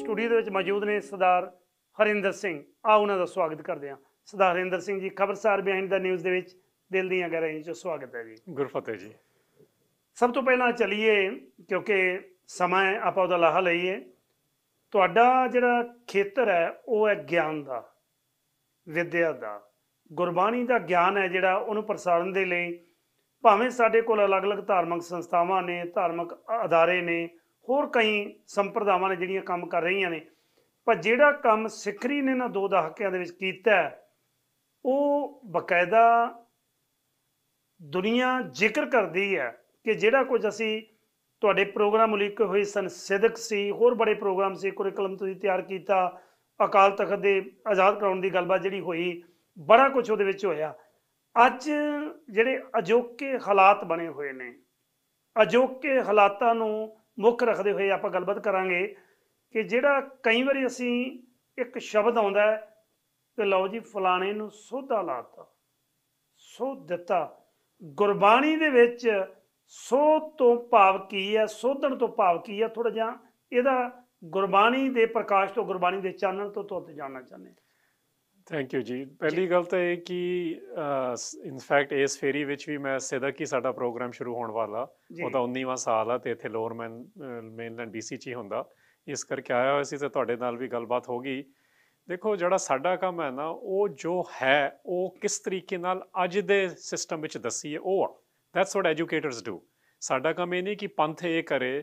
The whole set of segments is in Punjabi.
ਸਟੂਡੀਓ ਦੇ ਵਿੱਚ ਮੌਜੂਦ ਨੇ ਸਰਦਾਰ ਹਰਿੰਦਰ ਸਿੰਘ ਆ ਉਹਨਾਂ ਦਾ ਸਵਾਗਤ ਕਰਦੇ ਹਾਂ ਸਰਦਾਰ ਹਰਿੰਦਰ ਸਿੰਘ ਜੀ ਖਬਰਸਾਰ ਬਿਹਾਈਂਡ ਦਾ ਨਿਊਜ਼ ਦੇ ਵਿੱਚ ਦਿਲ ਦੀਆਂ ਗਹਿਰਾਈਆਂ 'ਚ ਸਵਾਗਤ ਹੈ ਜੀ ਗੁਰਫਤਿਹ ਜੀ ਸਭ ਤੋਂ ਪਹਿਲਾਂ ਚਲਈਏ ਕਿਉਂਕਿ ਸਮਾਂ ਆਪਾਂ ਉਹਦਾ ਲਾਹਾ ਲਈਏ ਤੁਹਾਡਾ ਜਿਹੜਾ ਖੇਤਰ ਹੈ ਉਹ ਹੈ ਗਿਆਨ ਦਾ ਵਿਦਿਆ ਦਾ ਗੁਰਬਾਣੀ ਦਾ ਗਿਆਨ ਹੈ ਜਿਹੜਾ ਉਹਨੂੰ ਪ੍ਰਸਾਰਨ ਦੇ ਲਈ ਭਾਵੇਂ ਸਾਡੇ ਕੋਲ ਅਲੱਗ-ਅਲੱਗ ਧਾਰਮਿਕ ਸੰਸਥਾਵਾਂ ਨੇ ਧਾਰਮਿਕ ਅਦਾਰੇ ਨੇ ਹੋਰ ਕਈ ਸੰਪਰਦਾਵਾਂ ਨੇ ਜਿਹੜੀਆਂ ਕੰਮ ਕਰ ਰਹੀਆਂ ਨੇ ਪਰ ਜਿਹੜਾ ਕੰਮ ਸਿੱਖਰੀ ਨੇ ਨਾ ਦੋ ਦਹਾਕਿਆਂ ਦੇ ਵਿੱਚ ਕੀਤਾ ਉਹ ਬਕਾਇਦਾ ਦੁਨੀਆ ਜ਼ਿਕਰ ਕਰਦੀ ਹੈ ਕਿ ਜਿਹੜਾ ਕੁਝ ਅਸੀਂ ਤੁਹਾਡੇ ਪ੍ਰੋਗਰਾਮ ਉਲੀਕੇ ਹੋਏ ਸਨ ਸਿਦਕ ਸੀ ਹੋਰ بڑے ਪ੍ਰੋਗਰਾਮ ਸੀ ਕੁਰਿਕਲਮ ਤੁਸੀਂ ਤਿਆਰ ਕੀਤਾ ਅਕਾਲ ਤਖਤ ਦੇ ਆਜ਼ਾਦ ਕਰਾਉਣ ਦੀ ਗੱਲਬਾਤ ਜਿਹੜੀ ਹੋਈ ਬੜਾ ਕੁਝ ਉਹਦੇ ਵਿੱਚ ਹੋਇਆ ਅੱਜ ਜਿਹੜੇ ਅਜੋਕੇ ਹਾਲਾਤ ਬਣੇ ਹੋਏ ਨੇ ਅਜੋਕੇ ਹਾਲਾਤਾਂ ਨੂੰ ਮੁੱਖ ਰੱਖਦੇ ਹੋਏ ਆਪਾਂ ਗੱਲਬਾਤ ਕਰਾਂਗੇ ਕਿ ਜਿਹੜਾ ਕਈ ਵਾਰੀ ਅਸੀਂ ਇੱਕ ਸ਼ਬਦ ਆਉਂਦਾ ਹੈ ਕਿ ਲਓ ਜੀ ਫਲਾਣੇ ਨੂੰ ਸੋਧਾ ਲਾਤਾ ਸੋਧ ਦਿੱਤਾ ਗੁਰਬਾਣੀ ਦੇ ਵਿੱਚ ਸੋਧ ਤੋਂ ਭਾਵ ਕੀ ਹੈ ਸੋਧਣ ਤੋਂ ਭਾਵ ਕੀ ਹੈ ਥੋੜਾ ਜਿਹਾ ਇਹਦਾ ਗੁਰਬਾਣੀ ਦੇ ਪ੍ਰਕਾਸ਼ ਤੋਂ ਗੁਰਬਾਣੀ ਦੇ ਚਾਨਣ ਤੋਂ ਤੁਰਤ ਜਾਣਨਾ ਚਾਹੁੰਦੇ ਥੈਂਕ ਯੂ ਜੀ ਪਹਿਲੀ ਗੱਲ ਤਾਂ ਇਹ ਕਿ ਇਨਫੈਕਟ ਇਸ ਫੇਰੀ ਵਿੱਚ ਵੀ ਮੈਂ ਸਿੱਧਾ ਕਿ ਸਾਡਾ ਪ੍ਰੋਗਰਾਮ ਸ਼ੁਰੂ ਹੋਣ ਵਾਲਾ ਉਹ ਤਾਂ 19ਵਾਂ ਸਾਲ ਆ ਤੇ ਇੱਥੇ ਲੋਰਮੈਨ ਮੇਨਲੈਂਡ ਬੀਸੀ ਚ ਹੀ ਹੁੰਦਾ ਇਸ ਕਰਕੇ ਆਇਆ ਹੋਇਆ ਸੀ ਤੇ ਤੁਹਾਡੇ ਨਾਲ ਵੀ ਗੱਲਬਾਤ ਹੋ ਗਈ ਦੇਖੋ ਜਿਹੜਾ ਸਾਡਾ ਕੰਮ ਹੈ ਨਾ ਉਹ ਜੋ ਹੈ ਉਹ ਕਿਸ ਤਰੀਕੇ ਨਾਲ ਅੱਜ ਦੇ ਸਿਸਟਮ ਵਿੱਚ ਦੱਸੀਏ ਉਹ ਦੈਟਸ ਵਾਟ ਐਜੂਕੇਟਰਸ ਡੂ ਸਾਡਾ ਕੰਮ ਇਹ ਨਹੀਂ ਕਿ ਪੰਥ ਇਹ ਕਰੇ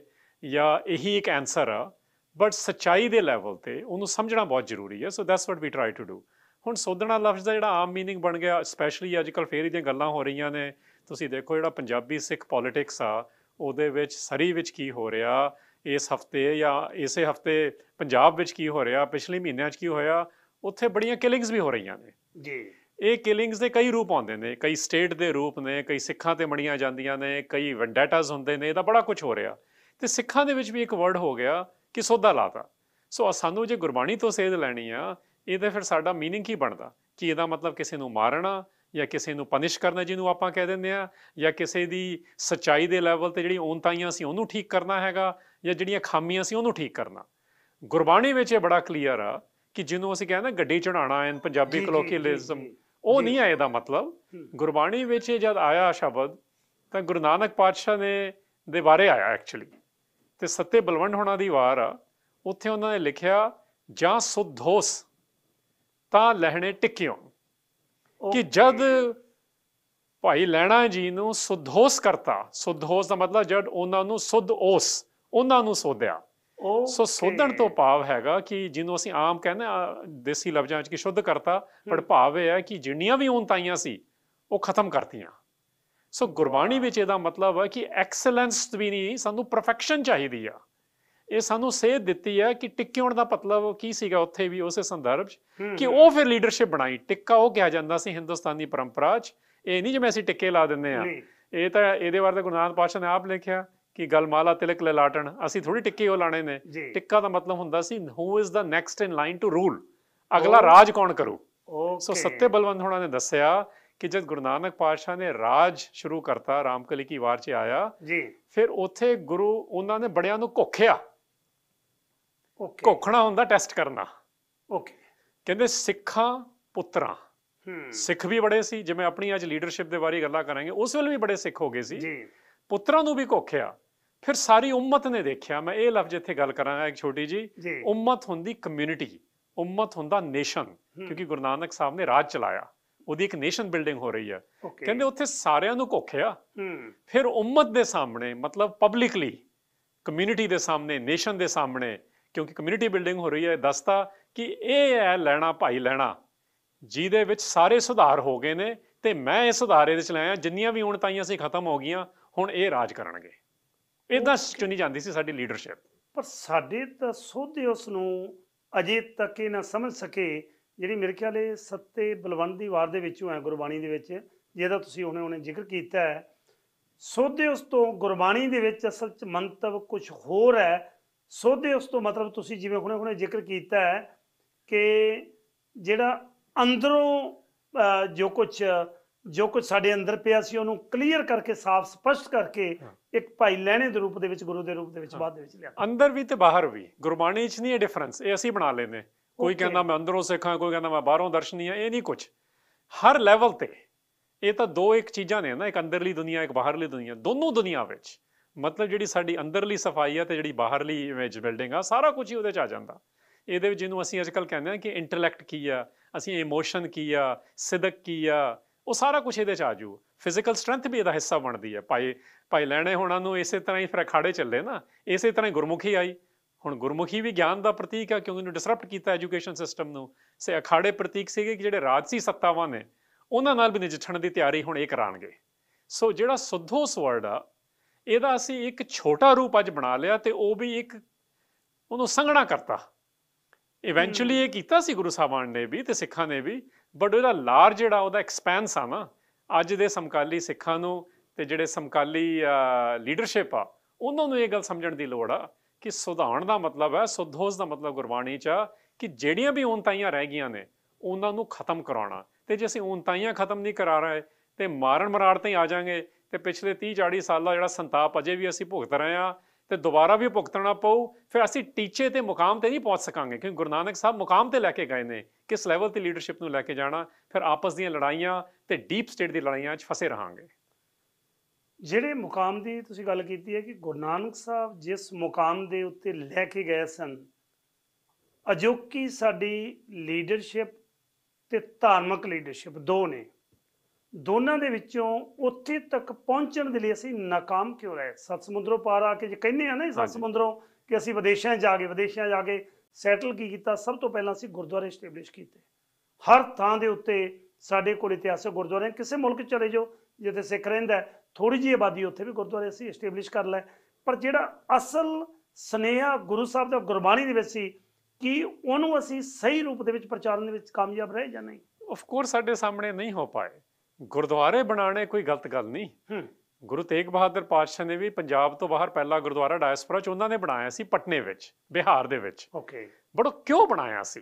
ਜਾਂ ਇਹੀ ਇੱਕ ਆਨਸਰ ਆ ਬਟ ਸਚਾਈ ਦੇ ਲੈਵਲ ਤੇ ਉਹਨੂੰ ਸਮਝਣਾ ਬਹੁਤ ਜ਼ਰੂਰੀ ਹੈ so that's what we try to do ਹੁਣ ਸੋਧਣਾ ਲਫ਼ਜ਼ ਦਾ ਜਿਹੜਾ ਆਮ मीनिंग ਬਣ ਗਿਆ ਸਪੈਸ਼ਲੀ ਅੱਜਕੱਲ ਫੇਰ ਇਹਦੀਆਂ ਗੱਲਾਂ ਹੋ ਰਹੀਆਂ ਨੇ ਤੁਸੀਂ ਦੇਖੋ ਜਿਹੜਾ ਪੰਜਾਬੀ ਸਿੱਖ ਪੋਲਿਟਿਕਸ ਆ ਉਹਦੇ ਵਿੱਚ ਸਰੀ ਵਿੱਚ ਕੀ ਹੋ ਰਿਹਾ ਇਸ ਹਫਤੇ ਜਾਂ ਇਸੇ ਹਫਤੇ ਪੰਜਾਬ ਵਿੱਚ ਕੀ ਹੋ ਰਿਹਾ ਪਿਛਲੇ ਮਹੀਨਿਆਂ 'ਚ ਕੀ ਹੋਇਆ ਉੱਥੇ ਬੜੀਆਂ ਕਿਲਿੰਗਸ ਵੀ ਹੋ ਰਹੀਆਂ ਨੇ ਜੀ ਇਹ ਕਿਲਿੰਗਸ ਦੇ ਕਈ ਰੂਪ ਆਉਂਦੇ ਨੇ ਕਈ ਸਟੇਟ ਦੇ ਰੂਪ ਨੇ ਕਈ ਸਿੱਖਾਂ ਤੇ ਮੜੀਆਂ ਜਾਂਦੀਆਂ ਨੇ ਕਈ ਵੈਂਡੈਟਾਸ ਹੁੰਦੇ ਨੇ ਇਹਦਾ ਬੜਾ ਕੁਝ ਹੋ ਰਿਹਾ ਤੇ ਸਿੱਖਾਂ ਦੇ ਵਿੱਚ ਵੀ ਇੱਕ ਵਰਡ ਹੋ ਗਿਆ ਕਿ ਸੋਧਾ ਲਾਤਾ ਸੋ ਸਾਨੂੰ ਜੇ ਗੁਰਬਾਣੀ ਤੋਂ ਸੇਧ ਲੈਣੀ ਆ ਇਹਦਾ ਫਿਰ ਸਾਡਾ मीनिंग ਕੀ ਬਣਦਾ ਕਿ ਇਹਦਾ ਮਤਲਬ ਕਿਸੇ ਨੂੰ ਮਾਰਨਾ ਜਾਂ ਕਿਸੇ ਨੂੰ ਪਨਿਸ਼ ਕਰਨਾ ਜਿਹਨੂੰ ਆਪਾਂ ਕਹਿ ਦਿੰਦੇ ਆ ਜਾਂ ਕਿਸੇ ਦੀ ਸਚਾਈ ਦੇ ਲੈਵਲ ਤੇ ਜਿਹੜੀ ਔਨਤਾਈਆਂ ਸੀ ਉਹਨੂੰ ਠੀਕ ਕਰਨਾ ਹੈਗਾ ਜਾਂ ਜਿਹੜੀਆਂ ਖਾਮੀਆਂ ਸੀ ਉਹਨੂੰ ਠੀਕ ਕਰਨਾ ਗੁਰਬਾਣੀ ਵਿੱਚ ਇਹ ਬੜਾ ਕਲੀਅਰ ਆ ਕਿ ਜਿਹਨੂੰ ਅਸੀਂ ਕਹਿੰਦੇ ਗੱਡੀ ਚੜਾਣਾ ਐ ਪੰਜਾਬੀ ਕਲੋਕੀਲਿਜ਼ਮ ਉਹ ਨਹੀਂ ਆਏ ਇਹਦਾ ਮਤਲਬ ਗੁਰਬਾਣੀ ਵਿੱਚ ਜਦ ਆਇਆ ਸ਼ਬਦ ਤਾਂ ਗੁਰੂ ਨਾਨਕ ਪਾਤਸ਼ਾਹ ਨੇ ਦੇ ਬਾਰੇ ਆਇਆ ਐਕਚੁਅਲੀ ਤੇ ਸੱਤੇ ਬਲਵੰਡ ਹੋਣਾ ਦੀ ਵਾਰ ਆ ਉੱਥੇ ਉਹਨਾਂ ਨੇ ਲਿਖਿਆ ਜਾਂ ਸੁਧੋਸ ਤਾਂ ਲਹਿਣੇ ਟਿੱਕਿਓ ਕਿ ਜਦ ਭਾਈ ਲੈਣਾ ਜੀ ਨੂੰ ਸੁਧੋਸ ਕਰਤਾ ਸੁਧੋਸ ਦਾ ਮਤਲਬ ਜਦ ਉਹਨਾਂ ਨੂੰ ਸੁਧ ਉਸ ਉਹਨਾਂ ਨੂੰ ਸੋਧਿਆ ਸੋ ਸੋਧਣ ਤੋਂ ਭਾਵ ਹੈਗਾ ਕਿ ਜਿਹਨੂੰ ਅਸੀਂ ਆਮ ਕਹਿੰਦੇ ਆ ਦੇਸੀ ਲਫ਼ਜ਼ਾਂ ਵਿੱਚ ਕਿ ਸ਼ੁੱਧ ਕਰਤਾ ਪਰ ਭਾਵ ਇਹ ਹੈ ਕਿ ਜਿੰਨੀਆਂ ਵੀ ਉਨਤਾਈਆਂ ਸੀ ਉਹ ਖਤਮ ਕਰਤੀਆਂ ਸੋ ਗੁਰਬਾਣੀ ਵਿੱਚ ਇਹਦਾ ਮਤਲਬ ਹੈ ਕਿ ਐਕਸਲੈਂਸ ਵੀ ਨਹੀਂ ਸਾਨੂੰ ਪਰਫੈਕਸ਼ਨ ਚਾਹੀਦੀ ਆ ਇਹ ਸਾਨੂੰ ਸੇਧ ਦਿੱਤੀ ਹੈ ਕਿ ਟਿੱਕਿਉਣ ਦਾ ਮਤਲਬ ਕੀ ਸੀਗਾ ਉੱਥੇ ਵੀ ਉਸੇ ਸੰਦਰਭ 'ਚ ਕਿ ਉਹ ਫਿਰ ਲੀਡਰਸ਼ਿਪ ਬਣਾਈ ਟਿੱਕਾ ਉਹ ਕਿਹਾ ਜਾਂਦਾ ਸੀ ਹਿੰਦੁਸਤਾਨੀ ਪਰੰਪਰਾ 'ਚ ਇਹ ਨਹੀਂ ਜਿਵੇਂ ਅਸੀਂ ਟਿੱਕੇ ਲਾ ਦਿੰਦੇ ਆ ਇਹ ਤਾਂ ਇਹਦੇ ਬਾਰੇ ਤਾਂ ਗੁਰਨਾਨ ਪਾਸ਼ਾ ਨੇ ਆਪ ਲਿਖਿਆ ਕਿ ਗਲਮਾਲਾ ਤਿਲਕ ਲਲਾਟਣ ਅਸੀਂ ਥੋੜੀ ਟਿੱਕੇ ਉਹ ਲਾਣੇ ਨੇ ਟਿੱਕਾ ਦਾ ਮਤਲਬ ਹੁੰਦਾ ਸੀ who is the next in line to rule ਅਗਲਾ ਰਾਜ ਕੌਣ ਕਰੂ ਸੋ ਸੱਤੇ ਬਲਵੰਤ ਹੋਣਾ ਨੇ ਦੱਸਿਆ ਕਿ ਜਦ ਗੁਰਨਾਨਕ ਪਾਸ਼ਾ ਨੇ ਰਾਜ ਸ਼ੁਰੂ ਕਰਤਾ ਰਾਮਕਲੀ ਕੀ ਵਾਰ ਚ ਆਇਆ ਜੀ ਫਿਰ ਉੱਥੇ ਗੁਰੂ ਉਹਨਾਂ ਨੇ ਬੜਿਆਂ ਨੂੰ ਕੋਖਿਆ ਓਕੇ ਕੋਖਣਾ ਹੁੰਦਾ ਟੈਸਟ ਕਰਨਾ ਓਕੇ ਕਹਿੰਦੇ ਸਿੱਖਾਂ ਪੁੱਤਰਾਂ ਸਿੱਖ ਵੀ ਬੜੇ ਸੀ ਜਿਵੇਂ ਆਪਣੀ ਅੱਜ ਲੀਡਰਸ਼ਿਪ ਦੇ ਬਾਰੇ ਗੱਲਾਂ ਕਰਾਂਗੇ ਉਸ ਵੇਲੇ ਵੀ ਬੜੇ ਸਿੱਖ ਹੋ ਗਏ ਸੀ ਜੀ ਪੁੱਤਰਾਂ ਨੂੰ ਵੀ ਕੋਖਿਆ ਫਿਰ ਸਾਰੀ ਉਮਤ ਨੇ ਦੇਖਿਆ ਮੈਂ ਇਹ ਲਫ਼ਜ਼ ਇੱਥੇ ਗੱਲ ਕਰਾਂਗਾ ਇੱਕ ਛੋਟੀ ਜੀ ਉਮਤ ਹੁੰਦੀ ਕਮਿਊਨਿਟੀ ਉਮਤ ਹੁੰਦਾ ਨੇਸ਼ਨ ਕਿਉਂਕਿ ਗੁਰੂ ਨਾਨਕ ਸਾਹਿਬ ਨੇ ਰਾਜ ਚਲਾਇਆ ਉਹਦੀ ਇੱਕ ਨੇਸ਼ਨ ਬਿਲਡਿੰਗ ਹੋ ਰਹੀ ਹੈ ਕਹਿੰਦੇ ਉੱਥੇ ਸਾਰਿਆਂ ਨੂੰ ਕੋਖਿਆ ਫਿਰ ਉਮਤ ਦੇ ਸਾਹਮਣੇ ਮਤਲਬ ਪਬਲਿਕਲੀ ਕਮਿਊਨਿਟੀ ਦੇ ਸਾਹਮਣੇ ਨੇਸ਼ਨ ਦੇ ਸਾਹਮਣੇ ਕਿਉਂਕਿ ਕਮਿਊਨਿਟੀ ਬਿਲਡਿੰਗ ਹੋ ਰਹੀ ਹੈ ਦੱਸਤਾ ਕਿ ਇਹ ਹੈ ਲੈਣਾ ਭਾਈ ਲੈਣਾ ਜਿਹਦੇ ਵਿੱਚ ਸਾਰੇ ਸੁਧਾਰ ਹੋ ਗਏ ਨੇ ਤੇ ਮੈਂ ਇਸ ਸੁਧਾਰੇ ਦੇ ਚ ਲਾਇਆ ਜਿੰਨੀਆਂ ਵੀ ਹੁਣ ਤਾਈਆਂ ਸੀ ਖਤਮ ਹੋ ਗਈਆਂ ਹੁਣ ਇਹ ਰਾਜ ਕਰਨਗੇ ਇਦਾਂ ਚੁਣੀ ਜਾਂਦੀ ਸੀ ਸਾਡੀ ਲੀਡਰਸ਼ਿਪ ਪਰ ਸਾਡੇ ਤਾਂ ਸੋਧੇ ਉਸ ਨੂੰ ਅਜੇ ਤੱਕ ਇਹ ਨਾ ਸਮਝ ਸਕੇ ਜਿਹੜੀ ਮੇਰੇ ਖਿਆਲ ਇਹ ਸੱਤੇ ਬਲਵੰਦ ਦੀ ਵਾਰ ਦੇ ਵਿੱਚੋਂ ਹੈ ਗੁਰਬਾਣੀ ਦੇ ਵਿੱਚ ਜਿਹਦਾ ਤੁਸੀਂ ਹੁਣੇ ਹੁਣੇ ਜ਼ਿਕਰ ਕੀਤਾ ਹੈ ਸੋਧੇ ਉਸ ਤੋਂ ਗੁਰਬਾਣੀ ਦੇ ਵਿੱਚ ਅਸਲ 'ਚ ਮੰਤਵ ਕੁਝ ਹੋਰ ਹੈ ਸੋਧੇ ਉਸ ਤੋਂ ਮਤਲਬ ਤੁਸੀਂ ਜਿਵੇਂ ਹੁਣੇ ਹੁਣੇ ਜ਼ਿਕਰ ਕੀਤਾ ਹੈ ਕਿ ਜਿਹੜਾ ਅੰਦਰੋਂ ਜੋ ਕੁਝ ਜੋ ਕੁਝ ਸਾਡੇ ਅੰਦਰ ਪਿਆ ਸੀ ਉਹਨੂੰ ਕਲੀਅਰ ਕਰਕੇ ਸਾਫ਼ ਸਪਸ਼ਟ ਕਰਕੇ ਇੱਕ ਭਾਈ ਲੈਣੇ ਦੇ ਰੂਪ ਦੇ ਵਿੱਚ ਗੁਰੂ ਦੇ ਰੂਪ ਦੇ ਵਿੱਚ ਬਾਅਦ ਦੇ ਵਿੱਚ ਲਿਆ ਅੰਦਰ ਵੀ ਤੇ ਬਾਹਰ ਵੀ ਗੁਰਬਾਣੀ 'ਚ ਨਹੀਂ ਇਹ ਡਿਫਰੈਂਸ ਇਹ ਅਸੀਂ ਬਣਾ ਲੈਂਦੇ ਕੋਈ ਕਹਿੰਦਾ ਮੈਂ ਅੰਦਰੋਂ ਸਿੱਖਾਂ ਕੋਈ ਕਹਿੰਦਾ ਮੈਂ ਬਾਹਰੋਂ ਦਰਸ਼ਨੀ ਆ ਇਹ ਨਹੀਂ ਕੁਝ ਹਰ ਲੈਵਲ ਤੇ ਇਹ ਤਾਂ ਦੋ ਇੱਕ ਚੀਜ਼ਾਂ ਨੇ ਨਾ ਇੱਕ ਅੰਦਰਲੀ ਦੁਨੀਆ ਇੱਕ ਬਾਹਰਲੀ ਦੁਨੀਆ ਦੋਨੋਂ ਦੁਨੀਆ ਵਿੱਚ ਮਤਲਬ ਜਿਹੜੀ ਸਾਡੀ ਅੰਦਰਲੀ ਸਫਾਈ ਆ ਤੇ ਜਿਹੜੀ ਬਾਹਰਲੀ ਇਮੇਜ ਬਿਲਡਿੰਗ ਆ ਸਾਰਾ ਕੁਝ ਹੀ ਉਹਦੇ ਚ ਆ ਜਾਂਦਾ ਇਹਦੇ ਵਿੱਚ ਜਿਹਨੂੰ ਅਸੀਂ ਅੱਜਕੱਲ ਕਹਿੰਦੇ ਆ ਕਿ ਇੰਟੈਲੈਕਟ ਕੀ ਆ ਅਸੀਂ ਇਮੋਸ਼ਨ ਕੀ ਆ ਸਿਦਕ ਕੀ ਆ ਉਹ ਸਾਰਾ ਕੁਝ ਇਹਦੇ ਚ ਆ ਜੂ ਫਿਜ਼ੀਕਲ ਸਟਰੈਂਥ ਵੀ ਇਹਦਾ ਹਿੱਸਾ ਬਣਦੀ ਹੈ ਭਾਈ ਭਾਈ ਲੈਣੇ ਹੋਣਾ ਨੂੰ ਇਸੇ ਤਰ੍ਹਾਂ ਹੀ ਫਿਰ ਅਖਾੜੇ ਚੱਲੇ ਨਾ ਇਸੇ ਤਰ੍ਹਾਂ ਹੀ ਗੁਰਮੁਖੀ ਆਈ ਹੁਣ ਗੁਰਮੁਖੀ ਵੀ ਗਿਆਨ ਦਾ ਪ੍ਰਤੀਕ ਆ ਕਿਉਂਕਿ ਇਹਨੂੰ ਡਿਸਰਪਟ ਕੀਤਾ ਐਜੂਕੇਸ਼ਨ ਸਿਸਟਮ ਨੂੰ ਸੇ ਅਖਾੜੇ ਪ੍ਰਤੀਕ ਸੀਗੇ ਕਿ ਜਿਹੜੇ ਰਾਜਸੀ ਸੱਤਾਵਾਂ ਨੇ ਉਹਨਾਂ ਨਾਲ ਵੀ ਨਜਿੱਠਣ ਦੀ ਤਿਆਰੀ ਹੁਣ ਇਹ ਕਰਾਣਗੇ ਸੋ ਜਿਹੜਾ ਸੁਧੋ ਸਵਰਡ ਆ ਇਹਦਾ ਅਸੀਂ ਇੱਕ ਛੋਟਾ ਰੂਪ ਅੱਜ ਬਣਾ ਲਿਆ ਤੇ ਉਹ ਵੀ ਇੱਕ ਉਹਨੂੰ ਸੰਘਣਾ ਕਰਤਾ ਇਵੈਂਚੁਅਲੀ ਇਹ ਕੀਤਾ ਸੀ ਗੁਰੂ ਸਾਹਿਬਾਨ ਨੇ ਵੀ ਤੇ ਸਿੱਖਾਂ ਨੇ ਵੀ ਬਟ ਉਹਦਾ ਲਾਰ ਜਿਹੜਾ ਉਹਦਾ ਐਕਸਪੈਂਸ ਆ ਨਾ ਅੱਜ ਦੇ ਸਮਕਾਲੀ ਸਿੱਖਾਂ ਨੂੰ ਤੇ ਜਿਹੜੇ ਸਮਕਾਲੀ ਲੀਡਰਸ਼ਿਪ ਆ ਉਹਨਾਂ ਨੂੰ ਇਹ ਗੱਲ ਸਮਝਣ ਦੀ ਲੋੜ ਆ ਕਿ ਸੁਧਾਣ ਦਾ ਮਤਲਬ ਹੈ ਸੁਧੋਸ ਦਾ ਮਤਲਬ ਗੁਰਬਾਣੀ ਚ ਕਿ ਜਿਹੜੀਆਂ ਵੀ ਉਨਤਾਈਆਂ ਰਹਿ ਗਈਆਂ ਨੇ ਉਹਨਾਂ ਨੂੰ ਖਤਮ ਕਰਾਉਣਾ ਤੇ ਜੇ ਅਸੀਂ ਉਨਤਾਈਆਂ ਖਤਮ ਨਹੀਂ ਕਰਾ ਰਹੇ ਤੇ ਮਾਰਨ ਮਰਾੜ ਤੇ ਆ ਜਾਾਂਗੇ ਤੇ ਪਿਛਲੇ 30 40 ਸਾਲਾਂ ਜਿਹੜਾ ਸੰਤਾਪ ਅਜੇ ਵੀ ਅਸੀਂ ਭੁਗਤ ਰਹੇ ਆ ਤੇ ਦੁਬਾਰਾ ਵੀ ਭੁਗਤਣਾ ਪਊ ਫਿਰ ਅਸੀਂ ਟੀਚੇ ਤੇ ਮੁਕਾਮ ਤੇ ਨਹੀਂ ਪਹੁੰਚ ਸਕਾਂਗੇ ਕਿਉਂਕਿ ਗੁਰੂ ਨਾਨਕ ਸਾਹਿਬ ਮੁਕਾਮ ਤੇ ਲੈ ਕੇ ਗਏ ਨੇ ਕਿਸ ਲੈਵਲ ਤੇ ਲੀਡਰਸ਼ਿਪ ਨੂੰ ਲੈ ਕੇ ਜਾਣਾ ਫਿਰ ਆਪਸ ਦੀਆਂ ਲੜਾਈਆਂ ਤੇ ਡੀਪ ਸਟੇਟ ਦੀ ਲੜਾਈਆਂ 'ਚ ਫਸੇ ਰਹਾਂਗੇ ਜਿਹੜੇ ਮੁਕਾਮ ਦੀ ਤੁਸੀਂ ਗੱਲ ਕੀਤੀ ਹੈ ਕਿ ਗੁਰੂ ਨਾਨਕ ਸਾਹਿਬ ਜਿਸ ਮੁਕਾਮ ਦੇ ਉੱਤੇ ਲੈ ਕੇ ਗਏ ਸਨ ਅਜੋਕੀ ਸਾਡੀ ਲੀਡਰਸ਼ਿਪ ਤੇ ਧਾਰਮਿਕ ਲੀਡਰਸ਼ਿਪ ਦੋ ਨੇ ਦੋਨਾਂ ਦੇ ਵਿੱਚੋਂ ਉੱਥੇ ਤੱਕ ਪਹੁੰਚਣ ਦੇ ਲਈ ਅਸੀਂ ناکਾਮ ਕਿਉਂ ਰਹੇ ਸੱਤ ਸਮੁੰਦਰੋਂ ਪਾਰ ਆ ਕੇ ਜੇ ਕਹਿੰਨੇ ਆ ਨਾ ਸੱਤ ਸਮੁੰਦਰੋਂ ਕਿ ਅਸੀਂ ਵਿਦੇਸ਼ਾਂ ਜਾ ਕੇ ਵਿਦੇਸ਼ਾਂ ਜਾ ਕੇ ਸੈਟਲ ਕੀ ਕੀਤਾ ਸਭ ਤੋਂ ਪਹਿਲਾਂ ਅਸੀਂ ਗੁਰਦੁਆਰੇ ਸਟੈਬਲਿਸ਼ ਕੀਤੇ ਹਰ ਥਾਂ ਦੇ ਉੱਤੇ ਸਾਡੇ ਕੋਲ ਇਤਿਹਾਸਕ ਗੁਰਦੁਆਰੇ ਕਿਸੇ ਮੁਲਕ ਚਲੇ ਜਾਓ ਜਿੱਥੇ ਸਿੱਖ ਰਹਿੰਦਾ ਥੋੜੀ ਜੀ ਆਬਾਦੀ ਉੱਥੇ ਵੀ ਗੁਰਦੁਆਰੇ ਅਸੀਂ ਸਟੈਬਲਿਸ਼ ਕਰ ਲੈ ਪਰ ਜਿਹੜਾ ਅਸਲ ਸਨੇਹਾ ਗੁਰੂ ਸਾਹਿਬ ਦਾ ਗੁਰਬਾਣੀ ਦੇ ਵਿੱਚ ਸੀ ਕਿ ਉਹਨੂੰ ਅਸੀਂ ਸਹੀ ਰੂਪ ਦੇ ਵਿੱਚ ਪ੍ਰਚਾਰਨ ਦੇ ਵਿੱਚ ਕਾਮਯਾਬ ਰਹੇ ਜਾਂ ਨਹੀਂ ਆਫ ਕੋਰਸ ਸਾਡੇ ਸਾਹਮਣੇ ਨਹੀਂ ਹੋ ਪਾਏ ਗੁਰਦੁਆਰੇ ਬਣਾਣੇ ਕੋਈ ਗਲਤ ਗੱਲ ਨਹੀਂ ਗੁਰੂ ਤੇਗ ਬਹਾਦਰ ਪਾਤਸ਼ਾਹ ਨੇ ਵੀ ਪੰਜਾਬ ਤੋਂ ਬਾਹਰ ਪਹਿਲਾ ਗੁਰਦੁਆਰਾ ਡਾਇਸਪੋਰਾ ਚ ਉਹਨਾਂ ਨੇ ਬਣਾਇਆ ਸੀ ਪਟਨੇ ਵਿੱਚ ਬਿਹਾਰ ਦੇ ਵਿੱਚ ਓਕੇ ਬੜੋ ਕਿਉਂ ਬਣਾਇਆ ਸੀ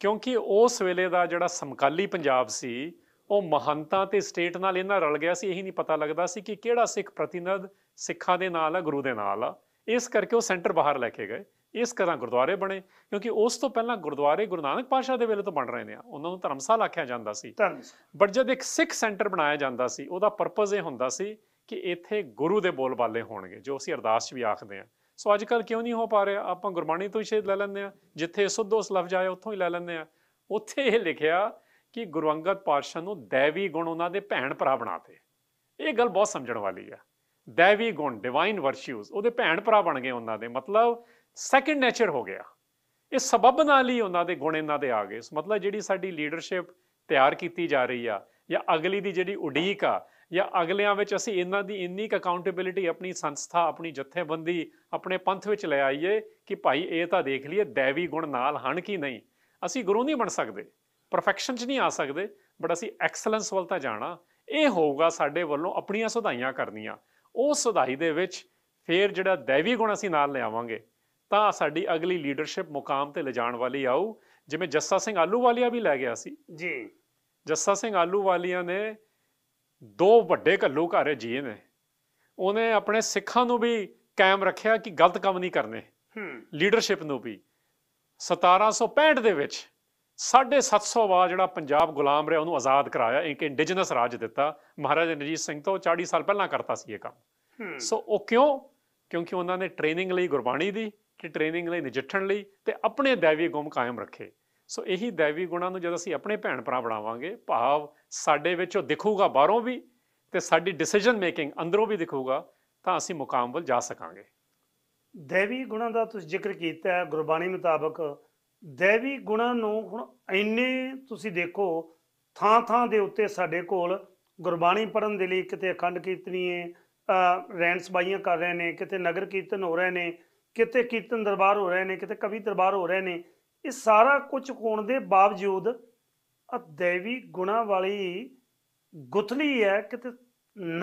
ਕਿਉਂਕਿ ਉਸ ਵੇਲੇ ਦਾ ਜਿਹੜਾ ਸਮਕਾਲੀ ਪੰਜਾਬ ਸੀ ਉਹ ਮਹੰਤਾਂ ਤੇ ਸਟੇਟ ਨਾਲ ਇਹਨਾਂ ਰਲ ਗਿਆ ਸੀ ਇਹੀ ਨਹੀਂ ਪਤਾ ਲੱਗਦਾ ਸੀ ਕਿ ਕਿਹੜਾ ਸਿੱਖ ਪ੍ਰਤੀਨਿਧ ਸਿੱਖਾਂ ਦੇ ਨਾਲ ਆ ਗੁਰੂ ਦੇ ਨਾਲ ਆ ਇਸ ਕਰਕੇ ਉਹ ਸੈਂਟਰ ਬਾਹਰ ਲੈ ਕੇ ਗਏ ਇਸ ਤਰ੍ਹਾਂ ਗੁਰਦੁਆਰੇ ਬਣੇ ਕਿਉਂਕਿ ਉਸ ਤੋਂ ਪਹਿਲਾਂ ਗੁਰਦੁਆਰੇ ਗੁਰੂ ਨਾਨਕ ਪਾਸ਼ਾ ਦੇ ਵੇਲੇ ਤੋਂ ਬਣ ਰਹੇ ਨੇ ਉਹਨਾਂ ਨੂੰ ਧਰਮਸਾਲ ਆਖਿਆ ਜਾਂਦਾ ਸੀ ਬਟ ਜਦ ਇੱਕ ਸਿੱਖ ਸੈਂਟਰ ਬਣਾਇਆ ਜਾਂਦਾ ਸੀ ਉਹਦਾ ਪਰਪਸ ਇਹ ਹੁੰਦਾ ਸੀ ਕਿ ਇੱਥੇ ਗੁਰੂ ਦੇ ਬੋਲ ਬਾਲੇ ਹੋਣਗੇ ਜੋ ਅਸੀਂ ਅਰਦਾਸ 'ਚ ਵੀ ਆਖਦੇ ਆ ਸੋ ਅੱਜ ਕੱਲ ਕਿਉਂ ਨਹੀਂ ਹੋ ਪਾ ਰਿਹਾ ਆਪਾਂ ਗੁਰਬਾਣੀ ਤੋਂ ਹੀ ਛੇਦ ਲੈ ਲੈਂਦੇ ਆ ਜਿੱਥੇ ਉਸ ਲਫ਼ਜ਼ ਆਇਆ ਉੱਥੋਂ ਹੀ ਲੈ ਲੈਂਦੇ ਆ ਉੱਥੇ ਇਹ ਲਿਖਿਆ ਕਿ ਗੁਰੂ ਅੰਗਦ ਪਾਤਸ਼ਾਹ ਨੂੰ ਦੇਵੀ ਗੁਣ ਉਹਨਾਂ ਦੇ ਭੈਣ ਭਰਾ ਬਣਾਤੇ ਇਹ ਗੱਲ ਬਹੁਤ ਸਮਝਣ ਵਾਲੀ ਆ ਦੇਵੀ ਗੁਣ ਡਿਵਾਈਨ ਵਰਚੂਸ ਉਹਦੇ ਭੈਣ ਭਰਾ ਬਣ ਗਏ ਉਹਨਾਂ ਦੇ ਮਤਲਬ ਸੈਕੰਡ ਨੇਚਰ ਹੋ ਗਿਆ ਇਹ ਸਬਬ ਨਾਲ ਹੀ ਉਹਨਾਂ ਦੇ ਗੁਣ ਇਹਨਾਂ ਦੇ ਆ ਗਏ ਮਤਲਬ ਜਿਹੜੀ ਸਾਡੀ ਲੀਡਰਸ਼ਿਪ ਤਿਆਰ ਕੀਤੀ ਜਾ ਰਹੀ ਆ ਜਾਂ ਅਗਲੀ ਦੀ ਜਿਹੜੀ ਉਡੀਕ ਆ ਜਾਂ ਅਗਲਿਆਂ ਵਿੱਚ ਅਸੀਂ ਇਹਨਾਂ ਦੀ ਇੰਨੀ ਕ ਅਕਾਊਂਟੇਬਿਲਟੀ ਆਪਣੀ ਸੰਸਥਾ ਆਪਣੀ ਜਥੇਬੰਦੀ ਆਪਣੇ ਪੰਥ ਵਿੱਚ ਲੈ ਆਈਏ ਕਿ ਭਾਈ ਇਹ ਤਾਂ ਦੇਖ ਲਈਏ ਦੇਵੀ ਗੁਣ ਨਾਲ ਹਨ ਕੀ ਨਹੀਂ ਅਸੀਂ ਗੁਰੂ ਨਹੀਂ ਬਣ ਸਕਦੇ ਪਰਫੈਕਸ਼ਨ 'ਚ ਨਹੀਂ ਆ ਸਕਦੇ ਬਟ ਅਸੀਂ ਐਕਸਲੈਂਸ ਵੱਲ ਤਾਂ ਜਾਣਾ ਇਹ ਹੋਊਗਾ ਸਾਡੇ ਵੱਲੋਂ ਆਪਣੀਆਂ ਸੁਧਾਈਆਂ ਕਰਨੀਆਂ ਉਹ ਸੁਧਾਈ ਦੇ ਵਿੱਚ ਫੇਰ ਜਿਹੜਾ ਦੇਵੀ ਗੁਣ ਅਸੀਂ ਨਾਲ ਲਿਆਵਾਂਗੇ ਤਾਂ ਸਾਡੀ ਅਗਲੀ ਲੀਡਰਸ਼ਿਪ ਮੁਕਾਮ ਤੇ ਲਿਜਾਣ ਵਾਲੀ ਆਊ ਜਿਵੇਂ ਜੱਸਾ ਸਿੰਘ ਆਲੂਵਾਲੀਆ ਵੀ ਲੈ ਗਿਆ ਸੀ ਜੀ ਜੱਸਾ ਸਿੰਘ ਆਲੂਵਾਲੀਆ ਨੇ ਦੋ ਵੱਡੇ ਘੱਲੂ ਘਾਰੇ ਜੀਏ ਨੇ ਉਹਨੇ ਆਪਣੇ ਸਿੱਖਾਂ ਨੂੰ ਵੀ ਕਾਇਮ ਰੱਖਿਆ ਕਿ ਗਲਤ ਕੰਮ ਨਹੀਂ ਕਰਨੇ ਹੂੰ ਲੀਡਰਸ਼ਿਪ ਨੂੰ ਵੀ 1765 ਦੇ ਵਿੱਚ 750 ਵਾਰ ਜਿਹੜਾ ਪੰਜਾਬ ਗੁਲਾਮ ਰਿਹਾ ਉਹਨੂੰ ਆਜ਼ਾਦ ਕਰਾਇਆ ਇੱਕ ਇੰਡੀਜਨਸ ਰਾਜ ਦਿੱਤਾ ਮਹਾਰਾਜਾ ਰਣਜੀਤ ਸਿੰਘ ਤੋਂ 40 ਸਾਲ ਪਹਿਲਾਂ ਕਰਤਾ ਸੀ ਇਹ ਕੰਮ ਸੋ ਉਹ ਕਿਉਂ ਕਿਉਂਕਿ ਉਹਨਾਂ ਨੇ ਟ੍ਰੇਨਿੰਗ ਲਈ ਗੁਰਬਾਣੀ ਦੀ ਕਿ ਟ੍ਰੇਨਿੰਗ ਲਈ ਨਜਿੱਠਣ ਲਈ ਤੇ ਆਪਣੇ ਦੇਵੀ ਗੁਣ ਕਾਇਮ ਰੱਖੇ ਸੋ ਇਹੀ ਦੇਵੀ ਗੁਣਾਂ ਨੂੰ ਜਦ ਅਸੀਂ ਆਪਣੇ ਭੈਣ ਭਰਾ ਬਣਾਵਾਂਗੇ ਭਾਵ ਸਾਡੇ ਵਿੱਚ ਉਹ ਦਿਖੂਗਾ ਬਾਹਰੋਂ ਵੀ ਤੇ ਸਾਡੀ ਡਿਸੀਜਨ ਮੇਕਿੰਗ ਅੰਦਰੋਂ ਵੀ ਦਿਖੂਗਾ ਤਾਂ ਅਸੀਂ ਮੁਕਾਮ ਵੱਲ ਜਾ ਸਕਾਂਗੇ ਦੇਵੀ ਗੁਣਾਂ ਦਾ ਤੁਸੀਂ ਜ਼ਿਕਰ ਕੀਤਾ ਹੈ ਗੁਰਬਾਣੀ ਮੁਤਾਬਕ ਦੇਵੀ ਗੁਣਾਂ ਨੂੰ ਹੁਣ ਇੰਨੇ ਤੁਸੀਂ ਦੇਖੋ ਥਾਂ ਥਾਂ ਦੇ ਉੱਤੇ ਸਾਡੇ ਕੋਲ ਗੁਰਬਾਣੀ ਪੜਨ ਦੇ ਲਈ ਕਿਤੇ ਅਖੰਡ ਕੀਰਤਨੀਏ ਰੈਂਸ ਬਾਈਆਂ ਕਰ ਰਹੇ ਨੇ ਕਿਤੇ ਨਗਰ ਕੀਰਤਨ ਹੋ ਰਹੇ ਨੇ ਕਿਤੇ ਕੀਰਤਨ ਦਰਬਾਰ ਹੋ ਰਹੇ ਨੇ ਕਿਤੇ ਕਵੀ ਦਰਬਾਰ ਹੋ ਰਹੇ ਨੇ ਇਹ ਸਾਰਾ ਕੁਝ ਹੋਣ ਦੇ ਬਾਵਜੂਦ ਆ ਦੇਵੀ ਗੁਣਾ ਵਾਲੀ ਗੁਥਲੀ ਹੈ ਕਿਤੇ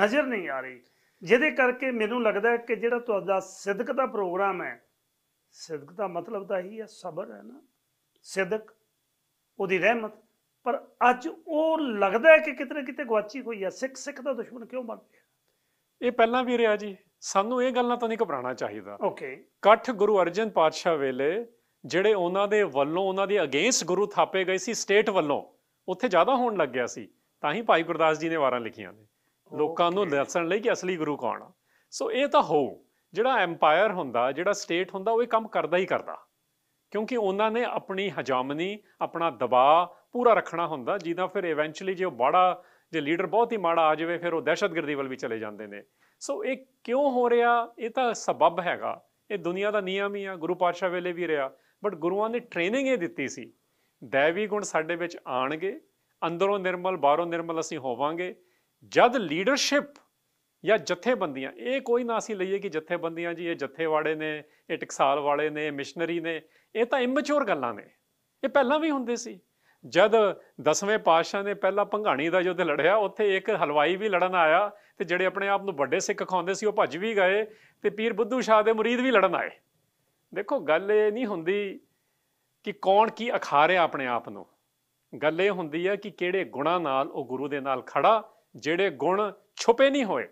ਨਜ਼ਰ ਨਹੀਂ ਆ ਰਹੀ ਜਿਹਦੇ ਕਰਕੇ ਮੈਨੂੰ ਲੱਗਦਾ ਹੈ ਕਿ ਜਿਹੜਾ ਤੁਹਾਡਾ ਸਿੱਧਕ ਦਾ ਪ੍ਰੋਗਰਾਮ ਹੈ ਸਿੱਧਕ ਦਾ ਮਤਲਬ ਤਾਂ ਹੀ ਹੈ ਸਬਰ ਹੈ ਨਾ ਸਿੱਧਕ ਉਹਦੀ ਰਹਿਮਤ ਪਰ ਅੱਜ ਉਹ ਲੱਗਦਾ ਹੈ ਕਿ ਕਿਤੇ ਨਾ ਕਿਤੇ ਗਵਾਚੀ ਹੋਈ ਹੈ ਸਿੱਖ ਸਿੱਖ ਦਾ ਦੁਸ਼ਮਣ ਕਿਉਂ ਬਣ ਗਿਆ ਇਹ ਪਹਿਲਾਂ ਵੀ ਰਿਹਾ ਜੀ ਸਾਨੂੰ ਇਹ ਗੱਲਾਂ ਤਾਂ ਨਹੀਂ ਘਬਰਾਣਾ ਚਾਹੀਦਾ ਓਕੇ ਇਕੱਠ ਗੁਰੂ ਅਰਜਨ ਪਾਤਸ਼ਾਹ ਵੇਲੇ ਜਿਹੜੇ ਉਹਨਾਂ ਦੇ ਵੱਲੋਂ ਉਹਨਾਂ ਦੇ ਅਗੇਂਸਟ ਗੁਰੂ ਥਾਪੇ ਗਏ ਸੀ ਸਟੇਟ ਵੱਲੋਂ ਉੱਥੇ ਜ਼ਿਆਦਾ ਹੋਣ ਲੱਗ ਗਿਆ ਸੀ ਤਾਂ ਹੀ ਭਾਈ ਗੁਰਦਾਸ ਜੀ ਨੇ ਵਾਰਾਂ ਲਿਖੀਆਂ ਨੇ ਲੋਕਾਂ ਨੂੰ ਦੱਸਣ ਲਈ ਕਿ ਅਸਲੀ ਗੁਰੂ ਕੌਣ ਆ ਸੋ ਇਹ ਤਾਂ ਹੋ ਜਿਹੜਾ ਐਮਪਾਇਰ ਹੁੰਦਾ ਜਿਹੜਾ ਸਟੇਟ ਹੁੰਦਾ ਉਹ ਇਹ ਕੰਮ ਕਰਦਾ ਹੀ ਕਰਦਾ ਕਿਉਂਕਿ ਉਹਨਾਂ ਨੇ ਆਪਣੀ ਹਜਾਮਨੀ ਆਪਣਾ ਦਬਾਅ ਪੂਰਾ ਰੱਖਣਾ ਹੁੰਦਾ ਜਿਹਦਾ ਫਿਰ ਇਵੈਂਚੁਅਲੀ ਜੇ ਉਹ ਬਾੜਾ ਜੇ ਲੀਡਰ ਬਹੁਤ ਹੀ ਮਾੜਾ ਆ ਜਾਵੇ ਫਿਰ ਉਹ دہشتਗਰਦੀ ਵੱਲ ਵੀ ਚਲੇ ਜਾਂਦੇ ਨੇ ਸੋ ਇਹ ਕਿਉਂ ਹੋ ਰਿਹਾ ਇਹ ਤਾਂ ਸਬਬ ਹੈਗਾ ਇਹ ਦੁਨੀਆ ਦਾ ਨਿਯਮ ਹੀ ਆ ਗੁਰੂ ਪਾਤਸ਼ਾਹ ਵੇਲੇ ਵੀ ਰਿਹਾ ਬਟ ਗੁਰੂਆਂ ਨੇ ਟ੍ਰੇਨਿੰਗ ਇਹ ਦਿੱਤੀ ਸੀ दैवी ਗੁਣ ਸਾਡੇ ਵਿੱਚ ਆਣਗੇ ਅੰਦਰੋਂ ਨਿਰਮਲ ਬਾਹਰੋਂ ਨਿਰਮਲ ਅਸੀਂ ਹੋਵਾਂਗੇ ਜਦ ਲੀਡਰਸ਼ਿਪ ਜਾਂ ਜਥੇਬੰਦੀਆਂ ਇਹ ਕੋਈ ਨਾ ਅਸੀਂ ਲਈਏ ਕਿ ਜਥੇਬੰਦੀਆਂ ਜੀ ਇਹ ਜਥੇਵਾੜੇ ਨੇ ਇਹ ਟਕਸਾਲ ਵਾਲੇ ਨੇ ਮਿਸ਼ਨਰੀ ਨੇ ਇਹ ਤਾਂ ਇਮੈਚੁਰ ਗੱਲਾਂ ਨੇ ਇਹ ਪਹਿਲਾਂ ਵੀ ਹੁੰਦੇ ਸੀ ਜਦ 10ਵੇਂ ਪਾਤਸ਼ਾਹ ਨੇ ਪਹਿਲਾ ਭੰਗਾਣੀ ਦਾ ਜੋ ਤੇ ਲੜਿਆ ਉੱਥੇ ਇੱਕ ਹਲਵਾਈ ਵੀ ਲੜਨ ਆਇਆ ਤੇ ਜਿਹੜੇ ਆਪਣੇ ਆਪ ਨੂੰ ਵੱਡੇ ਸਿੱਖ ਖਾਉਂਦੇ ਸੀ ਉਹ ਭੱਜ ਵੀ ਗਏ ਤੇ ਪੀਰ ਬੁੱਧੂ ਸ਼ਾਹ ਦੇ ਮੁਰੀਦ ਵੀ ਲੜਨ ਆਏ ਦੇਖੋ ਗੱਲ ਇਹ ਨਹੀਂ ਹੁੰਦੀ ਕਿ ਕੌਣ ਕੀ ਅਖਾਰਿਆ ਆਪਣੇ ਆਪ ਨੂੰ ਗੱਲ ਇਹ ਹੁੰਦੀ ਹੈ ਕਿ ਕਿਹੜੇ ਗੁਣਾ ਨਾਲ ਉਹ ਗੁਰੂ ਦੇ ਨਾਲ ਖੜਾ ਜਿਹੜੇ ਗੁਣ ਛੁਪੇ ਨਹੀਂ ਹੋਏ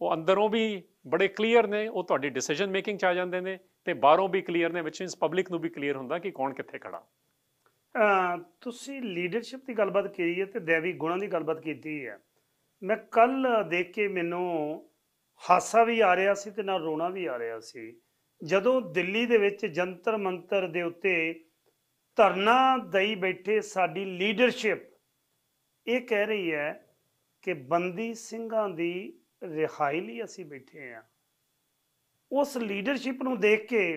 ਉਹ ਅੰਦਰੋਂ ਵੀ ਬੜੇ ਕਲੀਅਰ ਨੇ ਉਹ ਤੁਹਾਡੀ ਡਿਸੀਜਨ ਮੇਕਿੰਗ ਚ ਆ ਜਾਂਦੇ ਨੇ ਤੇ ਬਾਹਰੋਂ ਵੀ ਕਲੀਅਰ ਨੇ ਵਿੱਚ ਇਸ ਪਬਲਿਕ ਨੂੰ ਵੀ ਕਲੀਅਰ ਹੁੰਦਾ ਕਿ ਕੌਣ ਕਿੱਥੇ ਖੜਾ ਤੁਸੀਂ ਲੀਡਰਸ਼ਿਪ ਦੀ ਗੱਲਬਾਤ ਕੀਤੀ ਹੈ ਤੇ ਦੇਵੀ ਗੁਣਾਂ ਦੀ ਗੱਲਬਾਤ ਕੀਤੀ ਹੈ ਮੈਂ ਕੱਲ ਦੇਖ ਕੇ ਮੈਨੂੰ ਹਾਸਾ ਵੀ ਆ ਰਿਹਾ ਸੀ ਤੇ ਨਾਲ ਰੋਣਾ ਵੀ ਆ ਰਿਹਾ ਸੀ ਜਦੋਂ ਦਿੱਲੀ ਦੇ ਵਿੱਚ ਜੰਤਰ ਮੰਤਰ ਦੇ ਉੱਤੇ ਧਰਨਾ ਦਈ ਬੈਠੇ ਸਾਡੀ ਲੀਡਰਸ਼ਿਪ ਇਹ ਕਹਿ ਰਹੀ ਹੈ ਕਿ ਬੰਦੀ ਸਿੰਘਾਂ ਦੀ ਰਿਹਾਈ ਲਈ ਅਸੀਂ ਬੈਠੇ ਆ ਉਸ ਲੀਡਰਸ਼ਿਪ ਨੂੰ ਦੇਖ ਕੇ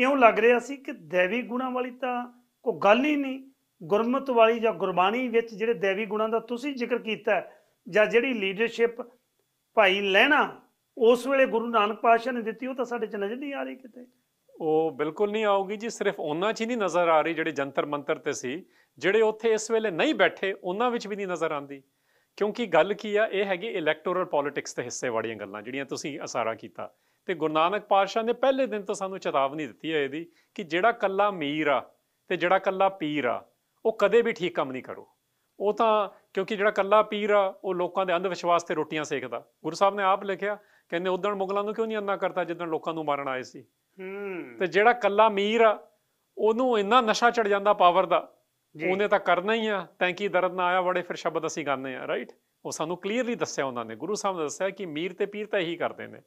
ਇਉਂ ਲੱਗ ਰਿਹਾ ਸੀ ਕਿ ਦੇਵੀ ਗੁਣਾ ਵਾਲੀ ਤਾਂ ਕੋਈ ਗੱਲ ਹੀ ਨਹੀਂ ਗੁਰਮਤ ਵਾਲੀ ਜਾਂ ਗੁਰਬਾਣੀ ਵਿੱਚ ਜਿਹੜੇ ਦੇਵੀ ਗੁਣਾ ਦਾ ਤੁਸੀਂ ਜ਼ਿਕਰ ਕੀਤਾ ਹੈ ਜਾਂ ਜਿਹੜੀ ਲੀਡਰਸ਼ਿਪ ਭਾਈ ਲੈਣਾ ਉਸ ਵੇਲੇ ਗੁਰੂ ਨਾਨਕ ਪਾਤਸ਼ਾਹ ਨੇ ਦਿੱਤੀ ਉਹ ਤਾਂ ਸਾਡੇ ਚ ਨਜ਼ਰ ਨਹੀਂ ਆ ਰਹੀ ਕਿਤੇ ਉਹ ਬਿਲਕੁਲ ਨਹੀਂ ਆਉਗੀ ਜੀ ਸਿਰਫ ਉਹਨਾਂ 'ਚ ਹੀ ਨਹੀਂ ਨਜ਼ਰ ਆ ਰਹੀ ਜਿਹੜੇ ਜੰਤਰ ਮੰਤਰ ਤੇ ਸੀ ਜਿਹੜੇ ਉੱਥੇ ਇਸ ਵੇਲੇ ਨਹੀਂ ਬੈਠੇ ਉਹਨਾਂ ਵਿੱਚ ਵੀ ਨਹੀਂ ਨਜ਼ਰ ਆਂਦੀ ਕਿਉਂਕਿ ਗੱਲ ਕੀ ਆ ਇਹ ਹੈਗੀ ਇਲੈਕਟੋਰਲ ਪੋਲਿਟਿਕਸ ਦੇ ਹਿੱਸੇ ਵਾਲੀਆਂ ਗੱਲਾਂ ਜਿਹੜੀਆਂ ਤੁਸੀਂ ਅਸਾਰਾ ਕੀਤਾ ਤੇ ਗੁਰੂ ਨਾਨਕ ਪਾਤਸ਼ਾਹ ਨੇ ਪਹਿਲੇ ਦਿਨ ਤੋਂ ਸਾਨੂੰ ਚੇਤਾਵਨੀ ਦਿੱਤੀ ਹੈ ਇਹਦੀ ਕਿ ਜਿਹੜਾ ਕੱਲਾ ਮੀਰ ਆ ਤੇ ਜਿਹੜਾ ਕੱਲਾ ਪੀਰ ਆ ਉਹ ਕਦੇ ਵੀ ਠੀਕ ਕੰਮ ਨਹੀਂ ਕਰੋ ਉਹ ਤਾਂ ਕਿਉਂਕਿ ਜਿਹੜਾ ਕੱਲਾ ਪੀਰ ਆ ਉਹ ਲੋਕਾਂ ਦੇ ਅੰਧ ਵਿਸ਼ਵਾਸ ਤੇ ਰੋਟੀਆਂ ਸੇਕਦਾ ਗੁਰੂ ਸਾਹਿਬ ਨੇ ਆਪ ਲਿਖਿਆ ਕਹਿੰਦੇ ਉਦੋਂ ਮੁਗਲਾਂ ਨੂੰ ਕਿਉਂ ਨਹੀਂ ਅੰਨਾ ਕਰਤਾ ਜਦੋਂ ਲੋਕਾਂ ਨੂੰ ਮਾਰਨ ਆਏ ਸੀ ਹੂੰ ਤੇ ਜਿਹੜਾ ਕੱਲਾ ਮੀਰ ਆ ਉਹਨੂੰ ਇੰਨਾ ਨਸ਼ਾ ਚੜ ਜਾਂਦਾ ਪਾਵਰ ਦਾ ਉਹਨੇ ਤਾਂ ਕਰਨਾ ਹੀ ਆ ਕਿ ਦਰਦ ਨਾ ਆਇਆ ਬੜੇ ਫਿਰ ਸ਼ਬਦ ਅਸੀਂ ਗਾਣੇ ਆ ਰਾਈਟ ਉਹ ਸਾਨੂੰ ਕਲੀਅਰਲੀ ਦੱਸਿਆ ਉਹਨਾਂ ਨੇ ਗੁਰੂ ਸਾਹਿਬ ਨੇ ਦੱਸਿਆ ਕਿ ਮੀਰ ਤੇ ਪੀਰ ਤਾਂ ਇਹੀ ਕਰਦੇ ਨੇ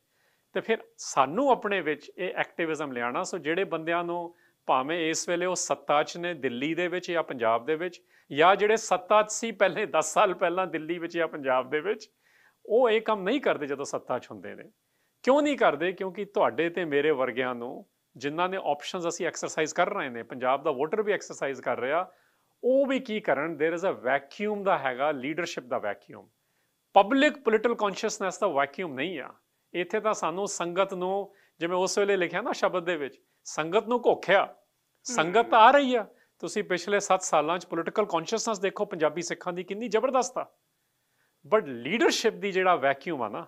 ਤੇ ਫਿਰ ਸਾਨੂੰ ਆਪਣੇ ਵਿੱਚ ਇਹ ਐਕਟਿਵਿਜ਼ਮ ਲਿਆਣਾ ਸੋ ਜਿਹੜੇ ਬੰਦਿਆਂ ਨੂੰ ਭਾਵੇਂ ਇਸ ਵੇਲੇ ਉਹ ਸੱਤਾ 'ਚ ਨੇ ਦਿੱਲੀ ਦੇ ਵਿੱਚ ਜਾਂ ਪੰਜਾਬ ਦੇ ਵਿੱਚ ਜਾਂ ਜਿਹੜੇ ਸੱਤਾ 'ਚ ਸੀ ਪਹਿਲੇ 10 ਸਾਲ ਪਹਿਲਾਂ ਦਿੱਲੀ ਵਿੱਚ ਜਾਂ ਪੰਜਾਬ ਦੇ ਵਿੱਚ ਉਹ ਇਹ ਕੰਮ ਨਹੀਂ ਕਰਦੇ ਜਦੋਂ ਸੱਤਾ 'ਚ ਹੁੰਦੇ ਨੇ ਕਿਉਂ ਨਹੀਂ ਕਰਦੇ ਕਿਉਂਕਿ ਤੁਹਾਡੇ ਤੇ ਮੇਰੇ ਵਰਗਿਆਂ ਨੂੰ ਜਿਨ੍ਹਾਂ ਨੇ ਆਪਸ਼ਨਸ ਅਸੀਂ ਐਕਸਰਸਾਈਜ਼ ਕਰ ਰਹੇ ਨੇ ਪੰਜਾਬ ਦਾ ਵੋਟਰ ਵੀ ਐਕਸਰਸਾਈਜ਼ ਕਰ ਰਿਹਾ ਉਹ ਵੀ ਕੀ ਕਰਨ देयर इज ਅ ਵੈਕਿਊਮ ਦਾ ਹੈਗਾ ਲੀਡਰਸ਼ਿਪ ਦਾ ਵੈਕਿਊਮ ਪਬਲਿਕ ਪੋਲਿਟਿਕਲ ਕੌਨਸ਼ੀਅਸਨੈਸ ਦਾ ਵੈਕਿਊਮ ਨਹੀਂ ਆ ਇੱਥੇ ਤਾਂ ਸਾਨੂੰ ਸੰਗਤ ਨੂੰ ਜਿਵੇਂ ਉਸ ਵੇਲੇ ਲਿਖਿਆ ਨਾ ਸ਼ਬਦ ਦੇ ਵਿੱਚ ਸੰਗਤ ਨੂੰ ਘੋਖਿਆ ਸੰਗਤ ਆ ਰਹੀ ਆ ਤੁਸੀਂ ਪਿਛਲੇ 7 ਸਾਲਾਂ 'ਚ ਪੋਲਿਟੀਕਲ ਕੌਨਸ਼ੀਅਸਨੈਸ ਦੇਖੋ ਪੰਜਾਬੀ ਸਿੱਖਾਂ ਦੀ ਕਿੰਨੀ ਜ਼ਬਰਦਸਤ ਆ ਬਟ ਲੀਡਰਸ਼ਿਪ ਦੀ ਜਿਹੜਾ ਵੈਕਿਊਮ ਆ ਨਾ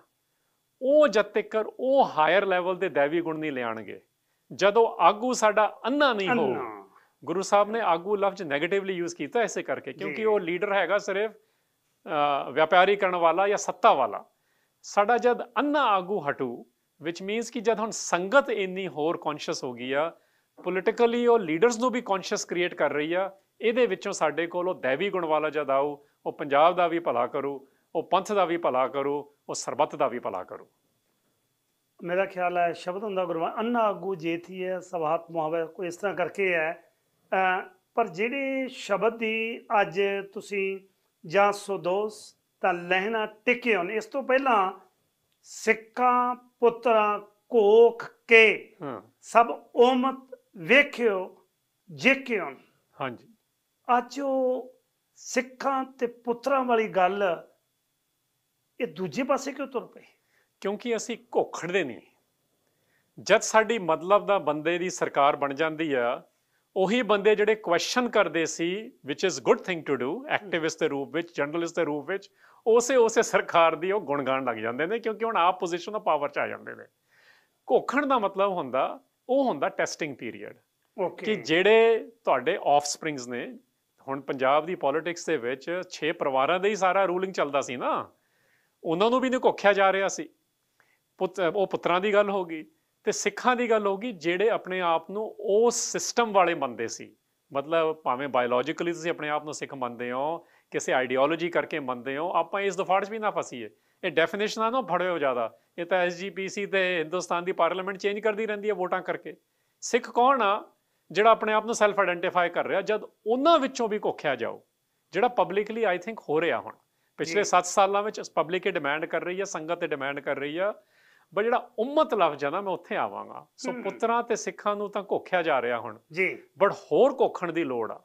ਉਹ ਜਦ ਤੱਕ ਉਹ ਹਾਇਰ ਲੈਵਲ ਦੇ ਦੇਵੀ ਗੁਣ ਨਹੀਂ ਲਿਆਣਗੇ ਜਦੋਂ ਆਗੂ ਸਾਡਾ ਅੰਨਾ ਨਹੀਂ ਹੋ ਗੁਰੂ ਸਾਹਿਬ ਨੇ ਆਗੂ ਲਫ਼ਜ਼ 네ਗੇਟਿਵਲੀ ਯੂਜ਼ ਕੀਤਾ ਐਸੇ ਕਰਕੇ ਕਿਉਂਕਿ ਉਹ ਲੀਡਰ ਹੈਗਾ ਸਿਰਫ ਵਪਾਰੀ ਕਰਨ ਵਾਲਾ ਜਾਂ ਸੱਤਾ ਵਾਲਾ ਸਾਡਾ ਜਦ ਅੰਨਾ ਆਗੂ ਹਟੂ ਵਿਚ ਮੀਨਸ ਕਿ ਜਦ ਹੁਣ ਸੰਗਤ ਇੰਨੀ ਹੋਰ ਕੌਨਸ਼ੀਅਸ ਹੋ ਗਈ ਆ ਪੋਲਿਟਿਕਲੀ ਉਹ ਲੀਡਰਸ ਨੂੰ ਵੀ ਕੌਨਸ਼ੀਅਸ ਕ੍ਰੀਏਟ ਕਰ ਰਹੀ ਆ ਇਹਦੇ ਵਿੱਚੋਂ ਸਾਡੇ ਕੋਲ ਉਹ दैवी ਗੁਣ ਵਾਲਾ ਜਦ ਆਉ ਉਹ ਪੰਜਾਬ ਦਾ ਵੀ ਭਲਾ ਕਰੂ ਉਹ ਪੰਥ ਦਾ ਵੀ ਭਲਾ ਕਰੂ ਉਹ ਸਰਬੱਤ ਦਾ ਵੀ ਭਲਾ ਕਰੂ ਮੇਰਾ ਖਿਆਲ ਹੈ ਸ਼ਬਦ ਹੁੰਦਾ ਗੁਰਬਾਣੀ ਅੰਨਾ ਆਗੂ ਜੇਤੀ ਹੈ ਸਵਾਤ ਮੁਹਾਵੇ ਕੋਈ ਇਸ ਤਰ੍ਹਾਂ ਕਰਕੇ ਹੈ ਪਰ ਜਿਹੜੇ ਸ਼ਬਦ ਦੀ ਅੱਜ ਤੁਸੀਂ ਜਾਂ ਸੋ ਦੋਸ ਤਾਂ ਲਹਿਣਾ ਟਿਕੇ ਹੁਣ ਇਸ ਤੋਂ ਪਹਿਲਾਂ ਸਿੱਕਾਂ ਪੁੱਤਰਾਂ ਕੋਖ ਕੇ ਹਾਂ ਸਭ ਉਮਤ ਵੇਖਿਓ ਜੇ ਕਿਉਂ ਹਾਂਜੀ ਅੱਜ ਉਹ ਸਿੱਖਾਂ ਤੇ ਪੁੱਤਰਾਂ ਵਾਲੀ ਗੱਲ ਇਹ ਦੂਜੇ ਪਾਸੇ ਕਿਉਂ ਤੁਰ ਪਈ ਕਿਉਂਕਿ ਅਸੀਂ ਘੋਖੜਦੇ ਨਹੀਂ ਜਦ ਸਾਡੀ ਮਤਲਬ ਦਾ ਬੰਦੇ ਦੀ ਸਰਕਾਰ ਬਣ ਜਾਂਦੀ ਆ ਉਹੀ ਬੰਦੇ ਜਿਹੜੇ ਕੁਐਸਚਨ ਕਰਦੇ ਸੀ which is good thing to do activist ਦੇ ਰੂਪ ਵਿੱਚ ਜਰਨਲਿਸਟ ਦੇ ਰੂਪ ਵਿੱਚ ਉਸੇ ਉਸੇ ਸਰਕਾਰ ਦੀ ਉਹ ਗੁਣਗਾਣ ਲੱਗ ਜਾਂਦੇ ਨੇ ਕਿਉਂਕਿ ਹੁਣ ਆਪ ਪੋਜੀਸ਼ਨ ਦਾ ਪਾਵਰ ਚ ਆ ਜਾਂਦੇ ਨੇ ਘੋਖਣ ਦਾ ਮਤਲਬ ਹੁੰਦਾ ਉਹ ਹੁੰਦਾ ਟੈਸਟਿੰਗ ਪੀਰੀਅਡ ਓਕੇ ਕਿ ਜਿਹੜੇ ਤੁਹਾਡੇ ਆਫਸਪ੍ਰਿੰਗਸ ਨੇ ਹੁਣ ਪੰਜਾਬ ਦੀ ਪੋਲਿਟਿਕਸ ਦੇ ਵਿੱਚ 6 ਪਰਿਵਾਰਾਂ ਦੇ ਹੀ ਸਾਰਾ ਰੂਲਿੰਗ ਚੱਲਦਾ ਸੀ ਨਾ ਉਹਨਾਂ ਨੂੰ ਵੀ ਕੋਖਿਆ ਜਾ ਰਿਹਾ ਸੀ ਪੁੱਤ ਉਹ ਪੁੱਤਰਾਂ ਦੀ ਗੱਲ ਹੋ ਗਈ ਤੇ ਸਿੱਖਾਂ ਦੀ ਗੱਲ ਹੋ ਗਈ ਜਿਹੜੇ ਆਪਣੇ ਆਪ ਨੂੰ ਉਸ ਸਿਸਟਮ ਵਾਲੇ ਮੰਨਦੇ ਸੀ ਮਤਲਬ ਭਾਵੇਂ ਬਾਇਓਲੋਜੀਕਲੀ ਤੁਸੀਂ ਆਪਣੇ ਆਪ ਨੂੰ ਸਿੱਖ ਮੰਨਦੇ ਹੋ ਕਿਸੇ ਆਈਡੀਓਲੋਜੀ ਕਰਕੇ ਮੰਨਦੇ ਹੋ ਆਪਾਂ ਇਸ ਦਫਾੜ 'ਚ ਵੀ ਨਾ ਫਸੀਏ ਇਹ ਡੈਫੀਨੇਸ਼ਨਾਂ ਨਾ ਫੜਿਓ ਜ਼ਿਆਦਾ ਇਹ ਤਾਂ ਐਸਜੀਪੀਸੀ ਤੇ ਹਿੰਦੁਸਤਾਨ ਦੀ ਪਾਰਲੀਮੈਂਟ ਚੇਂਜ ਕਰਦੀ ਰਹਿੰਦੀ ਹੈ ਵੋਟਾਂ ਕਰਕੇ ਸਿੱਖ ਕੌਣ ਆ ਜਿਹੜਾ ਆਪਣੇ ਆਪ ਨੂੰ ਸੈਲਫ ਆਇਡੈਂਟੀਫਾਈ ਕਰ ਰਿਹਾ ਜਦ ਉਹਨਾਂ ਵਿੱਚੋਂ ਵੀ ਕੋਖਿਆ ਜਾਓ ਜਿਹੜਾ ਪਬਲਿਕਲੀ ਆਈ ਥਿੰਕ ਹੋ ਰਿਹਾ ਹੁਣ ਪਿਛਲੇ 7 ਸਾਲਾਂ ਵਿੱਚ ਪਬਲਿਕ ਇਹ ਡਿਮਾਂਡ ਕਰ ਰਹੀ ਹੈ ਸੰਗਤ ਤੇ ਡਿਮਾਂਡ ਕਰ ਰਹੀ ਆ ਬਟ ਜਿਹੜਾ ਉਮਤ ਲਫ਼ਜ਼ ਆ ਨਾ ਮੈਂ ਉੱਥੇ ਆਵਾਂਗਾ ਸੋ ਪੁੱਤਰਾਂ ਤੇ ਸਿੱਖਾਂ ਨੂੰ ਤਾਂ ਕੋਖਿਆ ਜਾ ਰਿਹਾ ਹੁਣ ਜੀ ਬਟ ਹੋਰ ਕੋਖਣ ਦੀ ਲੋੜ ਆ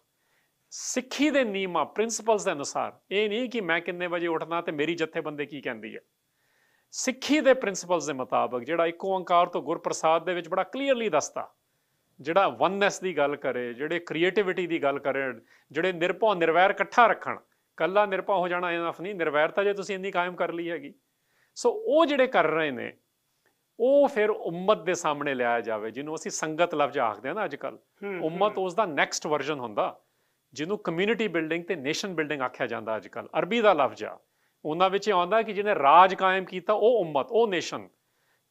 ਸਿੱਖੀ ਦੇ ਨੀਮਾ ਪ੍ਰਿੰਸੀਪਲਸ ਦੇ ਅਨੁਸਾਰ ਇਹ ਨਹੀਂ ਕਿ ਮੈਂ ਕਿੰਨੇ ਵਜੇ ਉੱਠਣਾ ਤੇ ਮੇਰੀ ਜਥੇਬੰਦੀ ਕੀ ਕਹਿੰਦੀ ਹੈ ਸਿੱਖੀ ਦੇ ਪ੍ਰਿੰਸੀਪਲਸ ਦੇ ਮੁਤਾਬਕ ਜਿਹੜਾ ਇੱਕ ਓੰਕਾਰ ਤੋਂ ਗੁਰਪ੍ਰਸਾਦ ਦੇ ਵਿੱਚ ਬੜਾ ਕਲੀਅਰਲੀ ਦੱਸਦਾ ਜਿਹੜਾ ਵਨਨੈਸ ਦੀ ਗੱਲ ਕਰੇ ਜਿਹੜੇ ਕ੍ਰੀਏਟੀਵਿਟੀ ਦੀ ਗੱਲ ਕਰੇ ਜਿਹੜੇ ਨਿਰਭਉ ਨਿਰਵੈਰ ਇਕੱਠਾ ਰੱਖਣ ਕੱਲਾ ਨਿਰਭਉ ਹੋ ਜਾਣਾ ਇਨਫ ਨਹੀਂ ਨਿਰਵੈਰਤਾ ਜੇ ਤੁਸੀਂ ਇੰਨੀ ਕਾਇਮ ਕਰ ਲਈ ਹੈਗੀ ਸੋ ਉਹ ਜਿਹੜੇ ਕਰ ਰਹੇ ਨੇ ਉਹ ਫਿਰ ਉਮਤ ਦੇ ਸਾਹਮਣੇ ਲਿਆਇਆ ਜਾਵੇ ਜਿਹਨੂੰ ਅਸੀਂ ਸੰਗਤ ਲਫ਼ਜ਼ ਆਖਦੇ ਆ ਨਾ ਅੱਜਕੱਲ ਉਮਤ ਉਸ ਦਾ ਨੈਕਸਟ ਵਰਜ਼ਨ ਹੁੰਦਾ ਜਿਹਨੂੰ ਕਮਿਊਨਿਟੀ ਬਿਲਡਿੰਗ ਤੇ ਨੇਸ਼ਨ ਬਿਲਡਿੰਗ ਆਖਿਆ ਜਾਂਦਾ ਅੱਜ ਕੱਲ ਅਰਬੀ ਦਾ ਲਫ਼ਜ਼ ਆ ਉਹਨਾਂ ਵਿੱਚ ਆਉਂਦਾ ਕਿ ਜਿਹਨੇ ਰਾਜ ਕਾਇਮ ਕੀਤਾ ਉਹ ਉਮਤ ਉਹ ਨੇਸ਼ਨ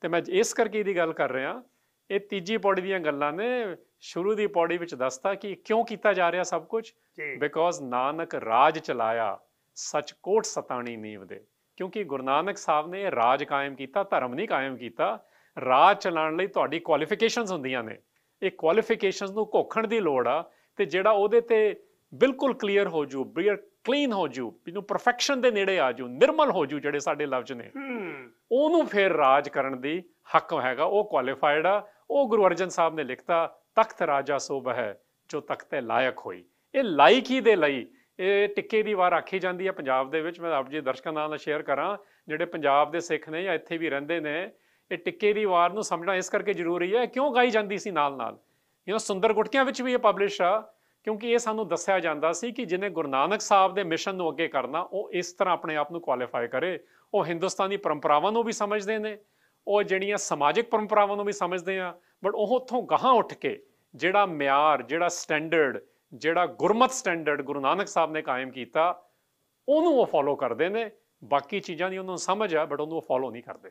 ਤੇ ਮੈਂ ਇਸ ਕਰਕੇ ਇਹਦੀ ਗੱਲ ਕਰ ਰਿਹਾ ਇਹ ਤੀਜੀ ਪੌੜੀ ਦੀਆਂ ਗੱਲਾਂ ਨੇ ਸ਼ੁਰੂ ਦੀ ਪੌੜੀ ਵਿੱਚ ਦੱਸਤਾ ਕਿ ਕਿਉਂ ਕੀਤਾ ਜਾ ਰਿਹਾ ਸਭ ਕੁਝ ਬਿਕੋਜ਼ ਨਾਨਕ ਰਾਜ ਚਲਾਇਆ ਸੱਚ ਕੋਟ ਸਤਾਣੀ ਨੀਵ ਦੇ ਕਿਉਂਕਿ ਗੁਰੂ ਨਾਨਕ ਸਾਹਿਬ ਨੇ ਰਾਜ ਕਾਇਮ ਕੀਤਾ ਧਰਮ ਨਹੀਂ ਕਾਇਮ ਕੀਤਾ ਰਾਜ ਚਲਾਉਣ ਲਈ ਤੁਹਾਡੀ ਕੁਆਲੀਫਿਕੇਸ਼ਨਸ ਹੁੰਦੀਆਂ ਨੇ ਇਹ ਕੁਆਲੀਫਿਕੇਸ਼ਨਸ ਨੂੰ ਕੋਖਣ ਦੀ ਲੋੜ ਆ ਤੇ ਜਿਹੜਾ ਉਹਦੇ ਤੇ ਬਿਲਕੁਲ ਕਲੀਅਰ ਹੋ ਜੂ ਬੀਅਰ ਕਲੀਨ ਹੋ ਜੂ ਇਹਨੂੰ ਪਰਫੈਕਸ਼ਨ ਦੇ ਨੇੜੇ ਆ ਜੂ ਨਿਰਮਲ ਹੋ ਜੂ ਜਿਹੜੇ ਸਾਡੇ ਲਫ਼ਜ਼ ਨੇ ਉਹਨੂੰ ਫਿਰ ਰਾਜ ਕਰਨ ਦੀ ਹੱਕ ਹੈਗਾ ਉਹ ਕੁਆਲੀਫਾਈਡ ਆ ਉਹ ਗੁਰੂ ਅਰਜਨ ਸਾਹਿਬ ਨੇ ਲਿਖਤਾ ਤਖਤ ਰਾਜਾ ਸੋਭ ਹੈ ਜੋ ਤਖਤੇ ਲਾਇਕ ਹੋਈ ਇਹ ਲਾਇਕੀ ਦੇ ਲਈ ਇਹ ਟਿੱਕੇ ਦੀ ਵਾਰ ਆਖੀ ਜਾਂਦੀ ਹੈ ਪੰਜਾਬ ਦੇ ਵਿੱਚ ਮੈਂ ਆਪ ਜੀ ਦਰਸ਼ਕਾਂ ਨਾਲ ਸ਼ੇਅਰ ਕਰਾਂ ਜਿਹੜੇ ਪੰਜਾਬ ਦੇ ਸਿੱਖ ਨੇ ਜਾਂ ਇੱਥੇ ਵੀ ਰਹਿੰਦੇ ਨੇ ਇਹ ਟਿੱਕੇ ਦੀ ਵਾਰ ਨੂੰ ਸਮਝਣਾ ਇਸ ਕਰਕੇ ਜ਼ਰੂਰੀ ਹੈ ਕਿਉਂ ਗਾਈ ਜਾਂਦੀ ਸੀ ਨਾਲ ਨਾਲ ਇਹਨਾਂ ਸੁੰਦਰ ਗੁਟਕੀਆਂ ਵਿੱਚ ਵੀ ਇਹ ਪਬਲਿਸ਼ ਆ ਕਿਉਂਕਿ ਇਹ ਸਾਨੂੰ ਦੱਸਿਆ ਜਾਂਦਾ ਸੀ ਕਿ ਜਿਹਨੇ ਗੁਰੂ ਨਾਨਕ ਸਾਹਿਬ ਦੇ ਮਿਸ਼ਨ ਨੂੰ ਅੱਗੇ ਕਰਨਾ ਉਹ ਇਸ ਤਰ੍ਹਾਂ ਆਪਣੇ ਆਪ ਨੂੰ ਕੁਆਲੀਫਾਈ ਕਰੇ ਉਹ ਹਿੰਦੁਸਤਾਨੀ ਪਰੰਪਰਾਵਾਂ ਨੂੰ ਵੀ ਸਮਝਦੇ ਨੇ ਉਹ ਜਿਹੜੀਆਂ ਸਮਾਜਿਕ ਪਰੰਪਰਾਵਾਂ ਨੂੰ ਵੀ ਸਮਝਦੇ ਆ ਬਟ ਉਹ ਉੱਥੋਂ ਗਾਹਾਂ ਉੱਠ ਕੇ ਜਿਹੜਾ ਮਿਆਰ ਜਿਹੜਾ ਸਟੈਂਡਰਡ ਜਿਹੜਾ ਗੁਰਮਤ ਸਟੈਂਡਰਡ ਗੁਰੂ ਨਾਨਕ ਸਾਹਿਬ ਨੇ ਕਾਇਮ ਕੀਤਾ ਉਹਨੂੰ ਉਹ ਫੋਲੋ ਕਰਦੇ ਨੇ ਬਾਕੀ ਚੀਜ਼ਾਂ ਦੀ ਉਹਨਾਂ ਨੂੰ ਸਮਝ ਆ ਬਟ ਉਹਨੂੰ ਉਹ ਫੋਲੋ ਨਹੀਂ ਕਰਦੇ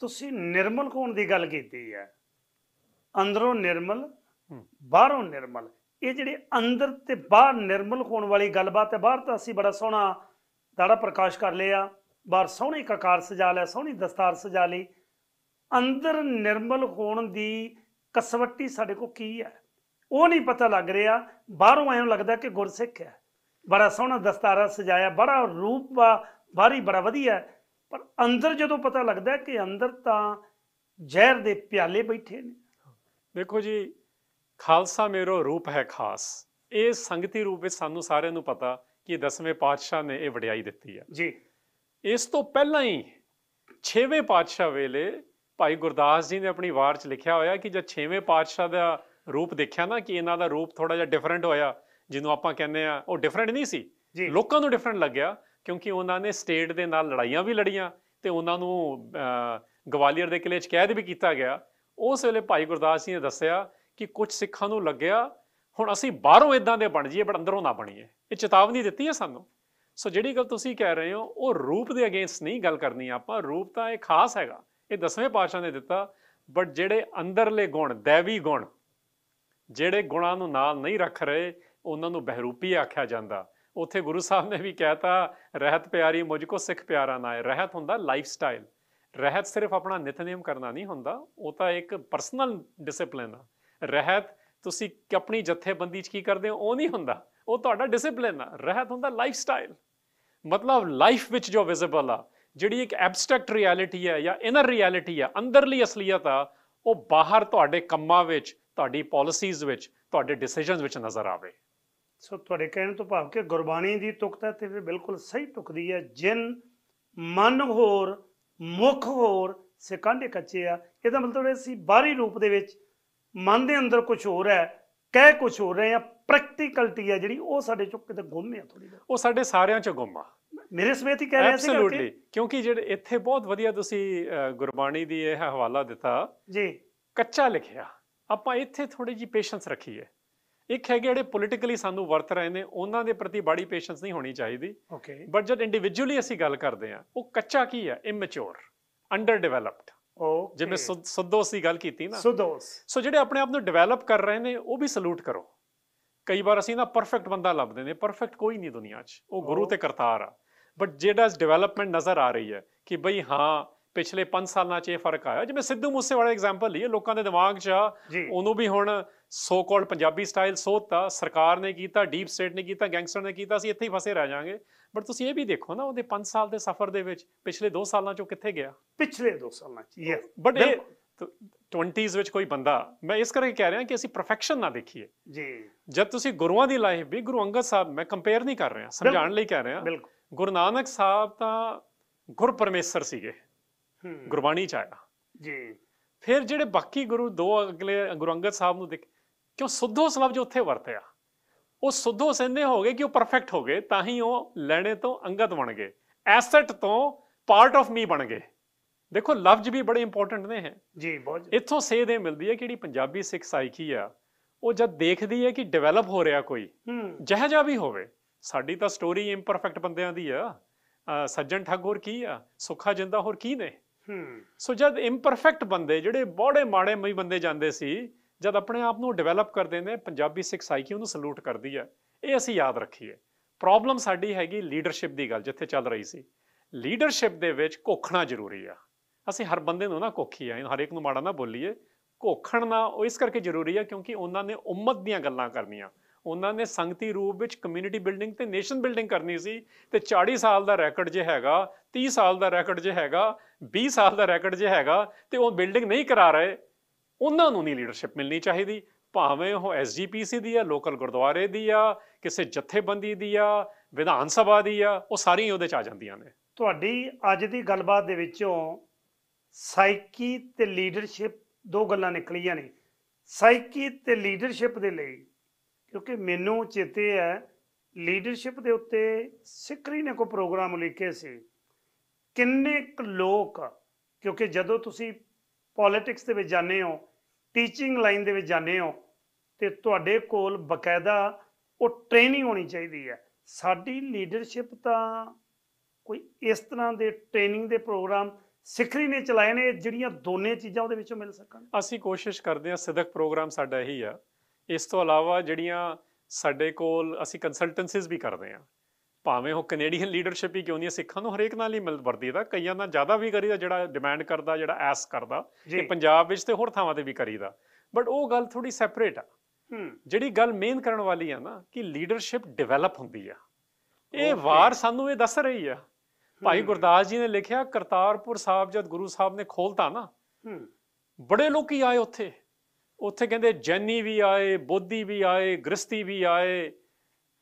ਤੁਸੀਂ ਨਿਰਮਲ ਹੋਣ ਦੀ ਗੱਲ ਕੀਤੀ ਹੈ ਅੰਦਰੋਂ ਨਿਰਮਲ ਬਾਹਰੋਂ ਨਿਰਮਲ ਇਹ ਜਿਹੜੇ ਅੰਦਰ ਤੇ ਬਾਹਰ ਨਿਰਮਲ ਹੋਣ ਵਾਲੀ ਗੱਲਬਾਤ ਹੈ ਬਾਹਰ ਤਾਂ ਅਸੀਂ ਬੜਾ ਸੋਹਣਾ ਦਾੜਾ ਪ੍ਰਕਾਸ਼ ਕਰ ਲਿਆ ਬਾਹਰ ਸੋਹਣੇ ਕਕਾਰ ਸਜਾ ਲਿਆ ਸੋਹਣੀ ਦਸਤਾਰ ਸਜਾ ਲਈ ਅੰਦਰ ਨਿਰਮਲ ਹੋਣ ਦੀ ਕਸਵੱਟੀ ਸਾਡੇ ਕੋ ਕੀ ਹੈ ਉਹ ਨਹੀਂ ਪਤਾ ਲੱਗ ਰਿਹਾ ਬਾਹਰੋਂ ਐਂ ਲੱਗਦਾ ਕਿ ਗੁਰਸਿੱਖ ਹੈ ਬੜਾ ਸੋਹਣਾ ਦਸਤਾਰਾ ਸਜਾਇਆ ਬੜਾ ਰੂਪ ਬਾਹਰੀ ਬੜਾ ਵਧੀਆ ਪਰ ਅੰਦਰ ਜਦੋਂ ਪਤਾ ਲੱਗਦਾ ਕਿ ਅੰਦਰ ਤਾਂ ਜ਼ਹਿਰ ਦੇ ਪਿਆਲੇ ਬੈਠੇ ਨੇ ਦੇਖੋ ਜੀ ਖਾਲਸਾ ਮੇਰੋ ਰੂਪ ਹੈ ਖਾਸ ਇਹ ਸੰਗਤੀ ਰੂਪ ਵਿੱਚ ਸਾਨੂੰ ਸਾਰਿਆਂ ਨੂੰ ਪਤਾ ਕਿ ਦਸਵੇਂ ਪਾਤਸ਼ਾਹ ਨੇ ਇਹ ਵਡਿਆਈ ਦਿੱਤੀ ਹੈ ਜੀ ਇਸ ਤੋਂ ਪਹਿਲਾਂ ਹੀ 6ਵੇਂ ਪਾਤਸ਼ਾਹ ਵੇਲੇ ਭਾਈ ਗੁਰਦਾਸ ਜੀ ਨੇ ਆਪਣੀ ਵਾਰ 'ਚ ਲਿਖਿਆ ਹੋਇਆ ਕਿ ਜਦ 6ਵੇਂ ਪਾਤਸ਼ਾਹ ਦਾ ਰੂਪ ਦੇਖਿਆ ਨਾ ਕਿ ਇਹਨਾਂ ਦਾ ਰੂਪ ਥੋੜਾ ਜਿਹਾ ਡਿਫਰੈਂਟ ਹੋਇਆ ਜਿਹਨੂੰ ਆਪਾਂ ਕਹਿੰਦੇ ਆ ਉਹ ਡਿਫਰੈਂਟ ਨਹੀਂ ਸੀ ਲੋਕਾਂ ਨੂੰ ਡਿਫਰੈਂਟ ਲੱਗਿਆ ਕਿਉਂਕਿ ਉਹਨਾਂ ਨੇ ਸਟੇਟ ਦੇ ਨਾਲ ਲੜਾਈਆਂ ਵੀ ਲੜੀਆਂ ਤੇ ਉਹਨਾਂ ਨੂੰ ਗਵਾਲੀਅਰ ਦੇ ਕਿਲੇ 'ਚ ਕੈਦ ਵੀ ਕੀਤਾ ਗਿਆ ਉਸ ਵੇਲੇ ਭਾਈ ਗੁਰਦਾਸ ਜੀ ਨੇ ਦੱਸਿਆ ਕਿ ਕੁਝ ਸਿੱਖਾਂ ਨੂੰ ਲੱਗਿਆ ਹੁਣ ਅਸੀਂ ਬਾਹਰੋਂ ਇਦਾਂ ਦੇ ਬਣ ਜਾਈਏ ਬਟ ਅੰਦਰੋਂ ਨਾ ਬਣੀਏ ਇਹ ਚੇਤਾਵਨੀ ਦਿੱਤੀ ਹੈ ਸਾਨੂੰ ਸੋ ਜਿਹੜੀ ਗੱਲ ਤੁਸੀਂ ਕਹਿ ਰਹੇ ਹੋ ਉਹ ਰੂਪ ਦੇ ਅਗੇਂਸਟ ਨਹੀਂ ਗੱਲ ਕਰਨੀ ਆਪਾਂ ਰੂਪ ਤਾਂ ਇਹ ਖਾਸ ਹੈਗਾ ਇਹ ਦਸਵੇਂ ਪਾਤਸ਼ਾਹ ਨੇ ਦਿੱਤਾ ਬਟ ਜਿਹੜੇ ਅੰਦਰਲੇ ਗੁਣ ਦੇਵੀ ਗੁਣ ਜਿਹੜੇ ਗੁਣਾਂ ਨੂੰ ਨਾਲ ਨਹੀਂ ਰੱਖ ਰਹੇ ਉਹਨਾਂ ਨੂੰ ਬਹਿਰੂਪੀ ਆਖਿਆ ਜਾਂਦਾ ਉੱਥੇ ਗੁਰੂ ਸਾਹਿਬ ਨੇ ਵੀ ਕਹਿਤਾ ਰਹਿਤ ਪਿਆਰੀ ਮੁਝ ਕੋ ਸਿੱਖ ਪਿਆਰਾ ਨਾ ਹੈ ਰਹਿਤ ਹੁੰਦਾ ਲਾਈਫ ਸਟਾਈਲ ਰਹਿਤ ਸਿਰਫ ਆਪਣਾ ਨਿਤਨੇਮ ਕਰਨਾ ਨਹੀਂ ਹੁੰਦਾ ਉਹ ਤਾਂ ਇੱਕ ਪਰਸਨਲ ਡਿਸਪਲਿਨ ਆ ਰਹਿਤ ਤੁਸੀਂ ਆਪਣੀ ਜਥੇਬੰਦੀ 'ਚ ਕੀ ਕਰਦੇ ਹੋ ਉਹ ਨਹੀਂ ਹੁੰਦਾ ਉਹ ਤੁਹਾਡਾ ਡਿਸਪਲਿਨ ਆ ਰਹਿਤ ਹੁੰਦਾ ਲਾਈਫ ਸਟਾਈਲ ਮਤਲਬ ਲਾਈਫ ਵਿੱਚ ਜੋ ਵਿਜ਼ੀਬਲ ਆ ਜਿਹੜੀ ਇੱਕ ਐਬਸਟ੍ਰੈਕਟ ਰਿਐਲਿਟੀ ਹੈ ਜਾਂ ਇਨਰ ਰਿਐਲਿਟੀ ਆ ਅੰਦਰਲੀ ਅਸਲੀਅਤ ਆ ਉਹ ਬਾਹਰ ਤੁਹਾਡੇ ਕੰਮਾਂ ਵਿੱਚ ਤੁਹਾਡੀ ਪਾਲਿਸੀਜ਼ ਵਿੱਚ ਤੁਹਾਡੇ ਡਿਸੀਜਨਸ ਵਿੱਚ ਨਜ਼ਰ ਆਵੇ ਸੋ ਤੁਹਾਡੇ ਕਹਿਣ ਤੋਂ ਭਾਵ ਕਿ ਗੁਰਬਾਣੀ ਦੀ ਤੁਕਤਾ ਤੇ ਵੀ ਬਿਲਕੁਲ ਸਹੀ ਤੁਕਦੀ ਹੈ ਜਿਨ ਮਨ ਹੋਰ ਮੁਖ ਹੋਰ ਸਿਕੰਡੇ ਕੱਚੇ ਆ ਇਹਦਾ ਮਤਲਬ ਇਹ ਸੀ ਬਾਹਰੀ ਰੂਪ ਦੇ ਵਿੱਚ ਮਨ ਦੇ ਅੰਦਰ ਕੁਝ ਹੋਰ ਹੈ ਕਹਿ ਕੁਝ ਹੋ ਰਹੇ ਆ ਪ੍ਰੈਕਟੀਕਲਟੀ ਹੈ ਜਿਹੜੀ ਉਹ ਸਾਡੇ ਚੋਂ ਕਿਤੇ ਗੁੰਮ ਆ ਥੋੜੀ ਉਹ ਸਾਡੇ ਸਾਰਿਆਂ ਚੋਂ ਗੁੰਮ ਆ ਮੇਰੇ ਸਮੇਤ ਹੀ ਕਹਿ ਰਿਹਾ ਸੀ ਐਬਸੋਲੂਟਲੀ ਕਿਉਂਕਿ ਜਿਹੜੇ ਇੱਥੇ ਬਹੁਤ ਵਧੀਆ ਤੁਸੀਂ ਗੁਰਬਾਣੀ ਦੀ ਇਹ ਹਵਾਲਾ ਦਿੱਤਾ ਜੀ ਕੱਚਾ ਲਿਖਿਆ ਆਪਾਂ ਇੱਥੇ ਥੋੜੀ ਜੀ ਪੇਸ਼ੈਂਸ ਰੱਖੀਏ ਇੱਕ ਹੈ ਜਿਹੜੇ ਪੋਲੀਟੀਕਲੀ ਸਾਨੂੰ ਵਰਤ ਰਹੇ ਨੇ ਉਹਨਾਂ ਦੇ ਪ੍ਰਤੀ ਬੜੀ ਪੇਸ਼ੈਂਸ ਨਹੀਂ ਹੋਣੀ ਚਾਹੀਦੀ ਓਕੇ ਬਟ ਜਦ ਇੰਡੀਵਿਜੂਅਲੀ ਅਸੀਂ ਗੱਲ ਕਰਦੇ ਆ ਉਹ ਕੱਚਾ ਕੀ ਆ ਇਮੈਚੁਰ ਅੰਡਰ ਡਿਵੈਲਪਡ ਓਕੇ ਜਿਵੇਂ ਸੁਦੋਸ ਦੀ ਗੱਲ ਕੀਤੀ ਨਾ ਸੁਦੋਸ ਸੋ ਜਿਹੜੇ ਆਪਣੇ ਆਪ ਨੂੰ ਡਿਵੈਲਪ ਕਰ ਰਹੇ ਨੇ ਉਹ ਵੀ ਸਲੂਟ ਕਰੋ ਕਈ ਵਾਰ ਅਸੀਂ ਨਾ ਪਰਫੈਕਟ ਬੰਦਾ ਲੱਭਦੇ ਨੇ ਪਰਫੈਕਟ ਕੋਈ ਨਹੀਂ ਦੁਨੀਆ 'ਚ ਉਹ ਗੁਰੂ ਤੇ oh. ਕਰਤਾਰ ਆ ਬਟ ਜਿਹੜਾ ਡਿਵੈਲਪਮੈਂਟ ਨਜ਼ਰ ਆ ਰਹੀ ਹੈ ਕਿ ਬਈ ਹਾਂ ਪਿਛਲੇ 5 ਸਾਲਾਂ 'ਚ ਇਹ ਫਰਕ ਆਇਆ ਜਿਵੇਂ ਸਿੱਧੂ ਵਾਲਾ ਐਗਜ਼ਾਮਪਲ ਲਈਏ ਲੋਕਾਂ ਦੇ ਦਿਮਾਗ 'ਚ ਉਹਨੂੰ ਵੀ ਹੁਣ ਸੋ ਕਾਲਡ ਪੰਜਾਬੀ ਸਟਾਈਲ ਸੋਤਾ ਸਰਕਾਰ ਨੇ ਕੀਤਾ ਡੀਪ ਸਟੇਟ ਨੇ ਕੀਤਾ ਗੈਂਗਸਟਰ ਨੇ ਕੀਤਾ ਅਸੀਂ ਇੱਥੇ ਹੀ ਫਸੇ ਰਹਿ ਜਾਾਂਗੇ ਬਟ ਤੁਸੀਂ ਇਹ ਵੀ ਦੇਖੋ ਨਾ ਉਹਦੇ 5 ਸਾਲ ਦੇ ਸਫ਼ਰ ਦੇ ਵਿੱਚ ਪਿਛਲੇ 2 ਸਾਲਾਂ ਚੋਂ ਕਿੱਥੇ ਗਿਆ ਪਿਛਲੇ 2 ਸਾਲਾਂ ਚ ਯੈਸ ਬਟ ਇਹ 20s ਵਿੱਚ ਕੋਈ ਬੰਦਾ ਮੈਂ ਇਸ ਕਰਕੇ ਕਹਿ ਰਿਹਾ ਕਿ ਅਸੀਂ ਪਰਫੈਕਸ਼ਨ ਨਾ ਦੇਖੀਏ ਜੀ ਜਦ ਤੁਸੀਂ ਗੁਰੂਆਂ ਦੀ ਲਾਈਫ ਵੀ ਗੁਰੂ ਅੰਗਦ ਸਾਹਿਬ ਮੈਂ ਕੰਪੇਅਰ ਨਹੀਂ ਕਰ ਰਿਹਾ ਸਮਝਾਉਣ ਲਈ ਕਹਿ ਰਿਹਾ ਗੁਰੂ ਨਾਨਕ ਸਾਹਿਬ ਤਾਂ ਗੁਰ ਪਰਮੇਸ਼ਰ ਸੀਗੇ ਗੁਰਬਾਣੀ ਚ ਆਇਆ ਜੀ ਫਿਰ ਜਿਹੜੇ ਬਾਕੀ ਗੁਰੂ ਦੋ ਅਗਲੇ ਗੁਰੂ ਅੰਗਦ ਸਾਹਿਬ ਨੂੰ ਦੇਖ ਕਿਉਂ ਸੁੱਧੋ ਸਲਬ ਜੋ ਉੱਥੇ ਵਰਤਿਆ ਉਹ ਸੁੱਧੋ ਸਿੰਨੇ ਹੋ ਗਏ ਕਿ ਉਹ ਪਰਫੈਕਟ ਹੋ ਗਏ ਤਾਂ ਹੀ ਉਹ ਲੈਣੇ ਤੋਂ ਅੰਗਤ ਬਣ ਗਏ ਐਸੈਟ ਤੋਂ ਪਾਰਟ ਆਫ ਮੀ ਬਣ ਗਏ ਦੇਖੋ ਲਫ਼ਜ਼ ਵੀ ਬੜੇ ਇੰਪੋਰਟੈਂਟ ਨੇ ਹੈ ਜੀ ਬਹੁਤ ਇੱਥੋਂ ਸੇਧ ਦੇ ਮਿਲਦੀ ਹੈ ਕਿਹੜੀ ਪੰਜਾਬੀ ਸਿੱਖ ਸਾਈਕੀ ਆ ਉਹ ਜਦ ਦੇਖਦੀ ਹੈ ਕਿ ਡਿਵੈਲਪ ਹੋ ਰਿਹਾ ਕੋਈ ਜਹ ਜਾ ਵੀ ਹੋਵੇ ਸਾਡੀ ਤਾਂ ਸਟੋਰੀ ਇੰਪਰਫੈਕਟ ਬੰਦਿਆਂ ਦੀ ਆ ਸੱਜਣ ਠਾਕੁਰ ਕੀ ਆ ਸੁੱਖਾ ਜਿੰਦਾ ਹੋਰ ਕੀ ਨੇ ਸੋ ਜਦ ਇੰਪਰਫੈਕਟ ਬੰਦੇ ਜਿਹੜੇ ਬੋੜੇ ਮਾੜੇ ਮਈ ਬੰਦੇ ਜਾਂਦੇ ਸੀ ਜਦ ਆਪਣੇ ਆਪ ਨੂੰ ਡਿਵੈਲਪ ਕਰਦੇ ਨੇ ਪੰਜਾਬੀ ਸਿੱਖ ਸਾਈਕੀ ਉਹਨੂੰ ਸਲੂਟ ਕਰਦੀ ਹੈ ਇਹ ਅਸੀਂ ਯਾਦ ਰੱਖੀਏ ਪ੍ਰੋਬਲਮ ਸਾਡੀ ਹੈਗੀ ਲੀਡਰਸ਼ਿਪ ਦੀ ਗੱਲ ਜਿੱਥੇ ਚੱਲ ਰਹੀ ਸੀ ਲੀਡਰਸ਼ਿਪ ਦੇ ਵਿੱਚ ਕੋਖਣਾ ਜ਼ਰੂਰੀ ਆ ਅਸੀਂ ਹਰ ਬੰਦੇ ਨੂੰ ਨਾ ਕੋਖੀ ਆ ਹਰ ਇੱਕ ਨੂੰ ਮਾੜਾ ਨਾ ਬੋਲੀਏ ਕੋਖਣ ਨਾ ਉਹ ਇਸ ਕਰਕੇ ਜ਼ਰੂਰੀ ਆ ਕਿਉਂਕਿ ਉਹਨਾਂ ਨੇ ਉਮਤ ਦੀਆਂ ਗੱਲਾਂ ਕਰਨੀਆਂ ਉਹਨਾਂ ਨੇ ਸੰਗਤੀ ਰੂਪ ਵਿੱਚ ਕਮਿਊਨਿਟੀ ਬਿਲਡਿੰਗ ਤੇ ਨੇਸ਼ਨ ਬਿਲਡਿੰਗ ਕਰਨੀ ਸੀ ਤੇ 40 ਸਾਲ ਦਾ ਰੈਕੋਰਡ ਜੇ ਹੈਗਾ 30 ਸਾਲ ਦਾ ਰੈਕੋਰਡ ਜੇ ਹੈਗਾ 20 ਸਾਲ ਦਾ ਰੈਕੋਰਡ ਜੇ ਹੈਗਾ ਤੇ ਉਹ ਬਿਲਡਿੰਗ ਨਹੀਂ ਕਰਾ ਰਹੇ ਉਹਨਾਂ ਨੂੰ ਨਹੀਂ ਲੀਡਰਸ਼ਿਪ ਮਿਲਣੀ ਚਾਹੀਦੀ ਭਾਵੇਂ ਉਹ ਐਸਜੀਪੀਸੀ ਦੀ ਆ ਲੋਕਲ ਗੁਰਦੁਆਰੇ ਦੀ ਆ ਕਿਸੇ ਜਥੇਬੰਦੀ ਦੀ ਆ ਵਿਧਾਨ ਸਭਾ ਦੀ ਆ ਉਹ ਸਾਰੀਆਂ ਉਹਦੇ ਚ ਆ ਜਾਂਦੀਆਂ ਨੇ ਤੁਹਾਡੀ ਅੱਜ ਦੀ ਗੱਲਬਾਤ ਦੇ ਵਿੱਚੋਂ ਸਾਈਕੀ ਤੇ ਲੀਡਰਸ਼ਿਪ ਦੋ ਗੱਲਾਂ ਨਿਕਲੀਆਂ ਨੇ ਸਾਈਕੀ ਤੇ ਲੀਡਰਸ਼ਿਪ ਦੇ ਲਈ ਕਿਉਂਕਿ ਮੈਨੂੰ ਚੇਤੇ ਹੈ ਲੀਡਰਸ਼ਿਪ ਦੇ ਉੱਤੇ ਸਿਕਰੀ ਨੇ ਕੋ ਪ੍ਰੋਗਰਾਮ ਲਿਖੇ ਸੀ ਕਿੰਨੇ ਲੋਕ ਕਿਉਂਕਿ ਜਦੋਂ ਤੁਸੀਂ ਪੋਲਿਟਿਕਸ ਦੇ ਵਿੱਚ ਜਾਂਦੇ ਹੋ ਟੀਚਿੰਗ ਲਾਈਨ ਦੇ ਵਿੱਚ ਜਾਂਦੇ ਹੋ ਤੇ ਤੁਹਾਡੇ ਕੋਲ ਬਕਾਇਦਾ ਉਹ ਟ੍ਰੇਨਿੰਗ ਹੋਣੀ ਚਾਹੀਦੀ ਹੈ ਸਾਡੀ ਲੀਡਰਸ਼ਿਪ ਤਾਂ ਕੋਈ ਇਸ ਤਰ੍ਹਾਂ ਦੇ ਟ੍ਰੇਨਿੰਗ ਦੇ ਪ੍ਰੋਗਰਾਮ ਸਿਖਰੀ ਨੇ ਚਲਾਏ ਨੇ ਜਿਹੜੀਆਂ ਦੋਨੇ ਚੀਜ਼ਾਂ ਉਹਦੇ ਵਿੱਚੋਂ ਮਿਲ ਸਕਣ ਅਸੀਂ ਕੋਸ਼ਿਸ਼ ਕਰਦੇ ਹਾਂ ਸਦਕ ਪ੍ਰੋਗਰਾਮ ਸਾਡਾ ਇਹੀ ਆ ਇਸ ਤੋਂ ਇਲਾਵਾ ਜਿਹੜੀਆਂ ਸਾਡੇ ਕੋਲ ਅਸੀਂ ਕੰਸਲਟੈਂਸੀਜ਼ ਵੀ ਕਰਦੇ ਹਾਂ ਭਾਵੇਂ ਉਹ ਕੈਨੇਡੀਅਨ ਲੀਡਰਸ਼ਿਪ ਹੀ ਕਿਉਂ ਨਹੀਂ ਸਿੱਖਾਂ ਨੂੰ ਹਰੇਕ ਨਾਲ ਹੀ ਮਿਲ ਵਰਦੀ ਦਾ ਕਈਆਂ ਨਾਲ ਜ਼ਿਆਦਾ ਵੀ ਕਰੀਦਾ ਜਿਹੜਾ ਡਿਮਾਂਡ ਕਰਦਾ ਜਿਹੜਾ ਐਸ ਕਰਦਾ ਕਿ ਪੰਜਾਬ ਵਿੱਚ ਤੇ ਹੋਰ ਥਾਵਾਂ ਤੇ ਵੀ ਕਰੀਦਾ ਬਟ ਉਹ ਗੱਲ ਥੋੜੀ ਸੈਪਰੇਟ ਆ ਜਿਹੜੀ ਗੱਲ ਮੇਨ ਕਰਨ ਵਾਲੀ ਆ ਨਾ ਕਿ ਲੀਡਰਸ਼ਿਪ ਡਿਵੈਲਪ ਹੁੰਦੀ ਆ ਇਹ ਵਾਰ ਸਾਨੂੰ ਇਹ ਦੱਸ ਰਹੀ ਆ ਭਾਈ ਗੁਰਦਾਸ ਜੀ ਨੇ ਲਿਖਿਆ ਕਰਤਾਰਪੁਰ ਸਾਹਿਬ ਜਦ ਗੁਰੂ ਸਾਹਿਬ ਨੇ ਖੋਲਤਾ ਨਾ ਬੜੇ ਲੋਕੀ ਆਏ ਉੱਥੇ ਉੱਥੇ ਕਹਿੰਦੇ ਜੈਨੀ ਵੀ ਆਏ ਬੋਧੀ ਵੀ ਆਏ ਗ੍ਰਸਤੀ ਵੀ ਆਏ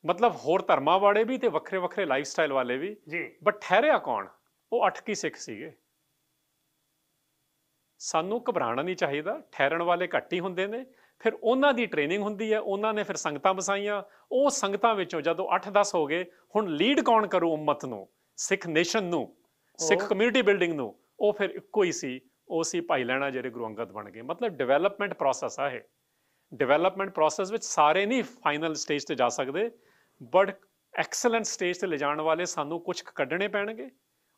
ਮਤਲਬ ਹੋਰ ਧਰਮਾਂ ਵਾਲੇ ਵੀ ਤੇ ਵੱਖਰੇ ਵੱਖਰੇ ਲਾਈਫ ਸਟਾਈਲ ਵਾਲੇ ਵੀ ਜੀ ਬਟ ਠਹਿਰਿਆ ਕੌਣ ਉਹ ਅੱਠ ਕੀ ਸਿੱਖ ਸੀਗੇ ਸਾਨੂੰ ਘਬਰਾਣਾ ਨਹੀਂ ਚਾਹੀਦਾ ਠਹਿਰਣ ਵਾਲੇ ਘੱਟ ਹੀ ਹੁੰਦੇ ਨੇ ਫਿਰ ਉਹਨਾਂ ਦੀ ਟ੍ਰੇਨਿੰਗ ਹੁੰਦੀ ਹੈ ਉਹਨਾਂ ਨੇ ਫਿਰ ਸੰਗਤਾਂ ਬਸਾਈਆਂ ਉਹ ਸੰਗਤਾਂ ਵਿੱਚੋਂ ਜਦੋਂ 8-10 ਹੋ ਗਏ ਹੁਣ ਲੀਡ ਕੌਣ ਕਰੂ ਉਮਤ ਨੂੰ ਸਿੱਖ ਨੇਸ਼ਨ ਨੂੰ ਸਿੱਖ ਕਮਿਊਨਿਟੀ ਬਿਲਡਿੰਗ ਨੂੰ ਉਹ ਫਿਰ ਇੱਕੋ ਹੀ ਸੀ ਉਹ ਸੀ ਭਾਈ ਲੈਣਾ ਜਿਹੜੇ ਗੁਰੂ ਅੰਗਦ ਬਣ ਗਏ ਮਤਲਬ ਡਿਵੈਲਪਮੈਂਟ ਪ੍ਰੋਸੈਸ ਆ ਇਹ ਡਿਵੈਲਪਮੈਂਟ ਪ੍ਰੋਸੈਸ ਵਿੱਚ ਸਾਰੇ ਨਹੀਂ ਫਾਈਨਲ ਸਟੇਜ ਤੇ ਜਾ ਸਕਦੇ ਬੜ ਐਕਸਲੈਂਟ ਸਟੇਜ ਤੇ ਲਿਜਾਣ ਵਾਲੇ ਸਾਨੂੰ ਕੁਝ ਕੱਢਣੇ ਪੈਣਗੇ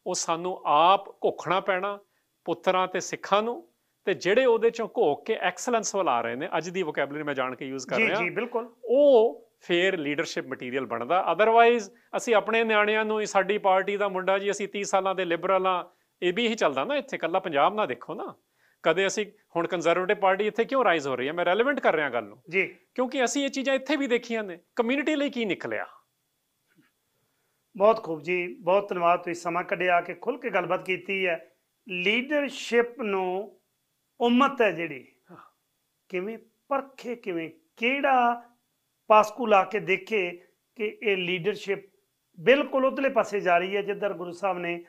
ਉਹ ਸਾਨੂੰ ਆਪ ਘੋਖਣਾ ਪੈਣਾ ਪੁੱਤਰਾਂ ਤੇ ਸਿੱਖਾਂ ਨੂੰ ਤੇ ਜਿਹੜੇ ਉਹਦੇ ਚੋਂ ਘੋਖ ਕੇ ਐਕਸਲੈਂਸ ਵੱਲ ਆ ਰਹੇ ਨੇ ਅੱਜ ਦੀ ਵੋਕੈਬਲਰੀ ਮੈਂ ਜਾਣ ਕੇ ਯੂਜ਼ ਕਰ ਰਿਹਾ ਜੀ ਜੀ ਬਿਲਕੁਲ ਉਹ ਫੇਰ ਲੀਡਰਸ਼ਿਪ ਮਟੀਰੀਅਲ ਬਣਦਾ ਅਦਰਵਾਈਜ਼ ਅਸੀਂ ਆਪਣੇ ਨਿਆਣਿਆਂ ਨੂੰ ਸਾਡੀ ਪਾਰਟੀ ਦਾ ਮੁੰਡਾ ਜੀ ਅਸੀਂ 30 ਸਾਲਾਂ ਦੇ ਲਿਬਰਲ ਆ ਇਹ ਵੀ ਹੀ ਚੱਲਦਾ ਨਾ ਇੱਥੇ ਕੱਲਾ ਪੰਜਾਬ ਨਾ ਦੇਖੋ ਨਾ ਕਦੇ ਅਸੀਂ ਹੁਣ ਕੰਜ਼ਰਵੇਟਿਵ ਪਾਰਟੀ ਇੱਥੇ ਕਿਉਂ ਰਾਈਜ਼ ਹੋ ਰਹੀ ਹੈ ਮੈਂ ਰੈਲੇਵੈਂਟ ਕਰ ਰਿਹਾ ਗੱਲ ਨੂੰ ਜੀ ਕਿਉਂਕਿ ਅਸੀਂ ਇਹ ਚੀਜ਼ਾਂ ਇੱਥੇ ਵੀ ਦੇਖੀਆਂ ਨੇ ਕਮਿਊਨਿਟੀ ਲਈ ਕੀ ਨਿਕਲਿਆ ਬਹੁਤ ਖੂਬ ਜੀ ਬਹੁਤ ਧੰਨਵਾਦ ਤੁਸੀਂ ਸਮਾਂ ਕੱਢਿਆ ਕਿ ਖੁੱਲ ਕੇ ਗੱਲਬਾਤ ਕੀਤੀ ਹੈ ਲੀਡਰਸ਼ਿਪ ਨੂੰ ਉਮਤ ਹੈ ਜਿਹੜੀ ਕਿਵੇਂ ਪਰਖੇ ਕਿਵੇਂ ਕਿਹੜਾ ਪਾਸਕੂ ਲਾ ਕੇ ਦੇਖੇ ਕਿ ਇਹ ਲੀਡਰਸ਼ਿਪ ਬਿਲਕੁਲ ਉਧਲੇ ਪਾਸੇ ਜਾ ਰਹੀ ਹੈ ਜਿੱਧਰ ਗੁਰੂ ਸਾਹਿਬ ਨੇ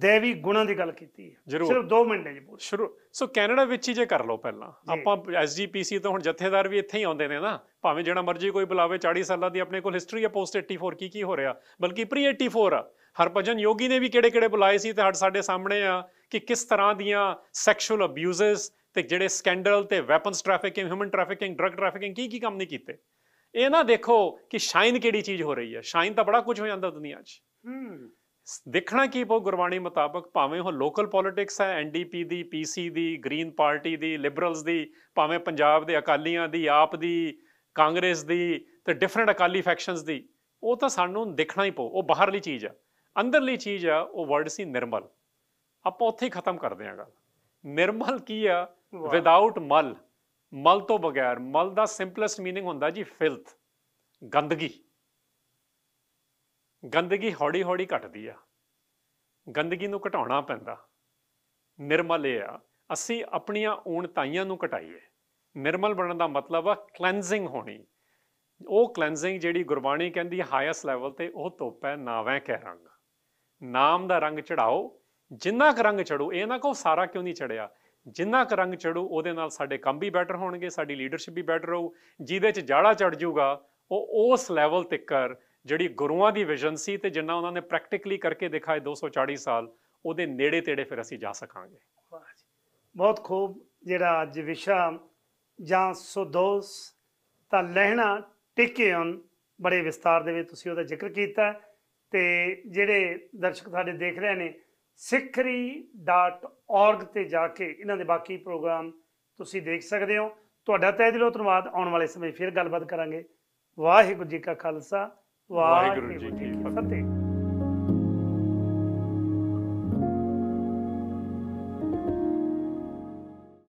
ਦੇਵੀ ਗੁਣਾਂ ਦੀ ਗੱਲ ਕੀਤੀ ਹੈ ਸਿਰਫ 2 ਮਿੰਟ ਜੀ ਪੂਰੇ ਸ਼ੁਰੂ ਸੋ ਕੈਨੇਡਾ ਵਿੱਚ ਹੀ ਜੇ ਕਰ ਲਓ ਪਹਿਲਾਂ ਆਪਾਂ ਐਸਜੀਪੀਸੀ ਤੋਂ ਹੁਣ ਜਥੇਦਾਰ ਵੀ ਇੱਥੇ ਹੀ ਆਉਂਦੇ ਨੇ ਨਾ ਭਾਵੇਂ ਜਿਹੜਾ ਮਰਜ਼ੀ ਕੋਈ ਬੁਲਾਵੇ 40 ਸਾਲਾਂ ਦੀ ਆਪਣੇ ਕੋਲ ਹਿਸਟਰੀ ਆ ਪੋਸਟ 84 ਕੀ ਕੀ ਹੋ ਰਿਹਾ ਬਲਕਿ ਪ੍ਰੀ 84 ਆ ਹਰਭਜਨ ਯੋਗੀ ਨੇ ਵੀ ਕਿਹੜੇ ਕਿਹੜੇ ਬੁਲਾਏ ਸੀ ਤੇ ਸਾਡੇ- ਸਾਡੇ ਸਾਹਮਣੇ ਆ ਕਿ ਕਿਸ ਤਰ੍ਹਾਂ ਦੀਆਂ ਸੈਕਸ਼ੂਅਲ ਅਬਿਊਜ਼ਸ ਤੇ ਜਿਹੜੇ ਸਕੈਂਡਲ ਤੇ weapons trafficking human trafficking drug trafficking ਕੀ ਕੀ ਕੰਮ ਨਹੀਂ ਕੀਤੇ ਇਹ ਨਾ ਦੇਖੋ ਕਿ ਸ਼ਾਈਨ ਕਿਹੜੀ ਚੀਜ਼ ਹੋ ਰਹੀ ਹੈ ਸ਼ਾਈਨ ਤਾਂ ਬੜਾ ਕੁਝ ਹੋ ਜਾਂਦਾ ਦੁਨੀਆ 'ਚ ਹੂੰ ਦੇਖਣਾ ਕੀ ਪਊ ਗੁਰਬਾਣੀ ਮੁਤਾਬਕ ਭਾਵੇਂ ਉਹ ਲੋਕਲ ਪੋਲਿਟਿਕਸ ਹੈ ਐਨਡੀਪੀ ਦੀ ਪੀਸੀ ਦੀ ਗ੍ਰੀਨ ਪਾਰਟੀ ਦੀ ਲਿਬਰਲਸ ਦੀ ਭਾਵੇਂ ਪੰਜਾਬ ਦੇ ਅਕਾਲੀਆਂ ਦੀ ਆਪ ਦੀ ਕਾਂਗਰਸ ਦੀ ਤੇ ਡਿਫਰੈਂਟ ਅਕਾਲੀ ਫੈਕਸ਼ਨਸ ਦੀ ਉਹ ਤਾਂ ਸਾਨੂੰ ਦੇਖਣਾ ਹੀ ਪਊ ਉਹ ਬਾਹਰਲੀ ਚੀਜ਼ ਆ ਅੰਦਰਲੀ ਚੀਜ਼ ਆ ਉਹ ਵਰਡ ਸੀ ਨਿਰਮਲ ਆਪਾਂ ਉੱਥੇ ਹੀ ਖਤਮ ਕਰਦੇ ਆ ਗੱਲ ਨਿਰਮਲ ਕੀ ਆ ਵਿਦਆਊਟ ਮਲ ਮਲ ਤੋਂ ਬਗੈਰ ਮਲ ਦਾ ਸਿੰਪਲੈਸਟ मीनिंग ਹੁੰਦਾ ਜੀ ਫਿਲਥ ਗੰਦਗੀ ਗੰਦਗੀ ਹੌੜੀ-ਹੌੜੀ ਘਟਦੀ ਆ ਗੰਦਗੀ ਨੂੰ ਘਟਾਉਣਾ ਪੈਂਦਾ ਨਿਰਮਲ ਇਹ ਆ ਅਸੀਂ ਆਪਣੀਆਂ ਊਣਤਾਈਆਂ ਨੂੰ ਘਟਾਈਏ ਨਿਰਮਲ ਬਣਨ ਦਾ ਮਤਲਬ ਆ ਕਲੈਂਜ਼ਿੰਗ ਹੋਣੀ ਉਹ ਕਲੈਂਜ਼ਿੰਗ ਜਿਹੜੀ ਗੁਰਬਾਣੀ ਕਹਿੰਦੀ ਹੈ ਹਾਈਐਸਟ ਲੈਵਲ ਤੇ ਉਹ ਤੋਪੈ ਨਾਵੇਂ ਕਹਿ ਰੰਗ ਨਾਮ ਦਾ ਰੰਗ ਚੜਾਓ ਜਿੰਨਾ ਕ ਰੰਗ ਚੜੂ ਇਹ ਨਾ ਕੋ ਸਾਰਾ ਕਿਉਂ ਨਹੀਂ ਚੜਿਆ ਜਿੰਨਾ ਕ ਰੰਗ ਚੜੂ ਉਹਦੇ ਨਾਲ ਸਾਡੇ ਕੰਮ ਵੀ ਬੈਟਰ ਹੋਣਗੇ ਸਾਡੀ ਲੀਡਰਸ਼ਿਪ ਵੀ ਬੈਟਰ ਹੋਊ ਜਿਹਦੇ ਚ ਜਾੜਾ ਚੜ ਜਾਊਗਾ ਉਹ ਉਸ ਲੈਵਲ ਤੱਕਰ ਜਿਹੜੀ ਗੁਰੂਆਂ ਦੀ ਵਿਜ਼ਨ ਸੀ ਤੇ ਜਿੰਨਾ ਉਹਨਾਂ ਨੇ ਪ੍ਰੈਕਟੀਕਲੀ ਕਰਕੇ ਦਿਖਾਏ 240 ਸਾਲ ਉਹਦੇ ਨੇੜੇ ਤੇੜੇ ਫਿਰ ਅਸੀਂ ਜਾ ਸਕਾਂਗੇ ਬਹੁਤ ਖੂਬ ਜਿਹੜਾ ਅੱਜ ਵਿਸ਼ਾ ਜਾਂ ਸੁਦੋਸ ਤਾਂ ਲਹਿਣਾ ਹਨ ਬੜੇ ਵਿਸਤਾਰ ਦੇ ਵਿੱਚ ਤੁਸੀਂ ਉਹਦਾ ਜ਼ਿਕਰ ਕੀਤਾ ਤੇ ਜਿਹੜੇ ਦਰਸ਼ਕ ਸਾਡੇ ਦੇਖ ਰਹੇ ਨੇ sikhri.org ਤੇ ਜਾ ਕੇ ਇਹਨਾਂ ਦੇ ਬਾਕੀ ਪ੍ਰੋਗਰਾਮ ਤੁਸੀਂ ਦੇਖ ਸਕਦੇ ਹੋ ਤੁਹਾਡਾ ਤਹਿ ਦਿਲੋਂ ਧੰਨਵਾਦ ਆਉਣ ਵਾਲੇ ਸਮੇਂ ਫਿਰ ਗੱਲਬਾਤ ਕਰਾਂਗੇ ਵਾਹਿਗੁਰੂ ਜੀ ਕਾ ਖਾਲਸਾ ਵਾਹਿਗੁਰੂ ਜੀ ਕੀ ਫਤਿਹ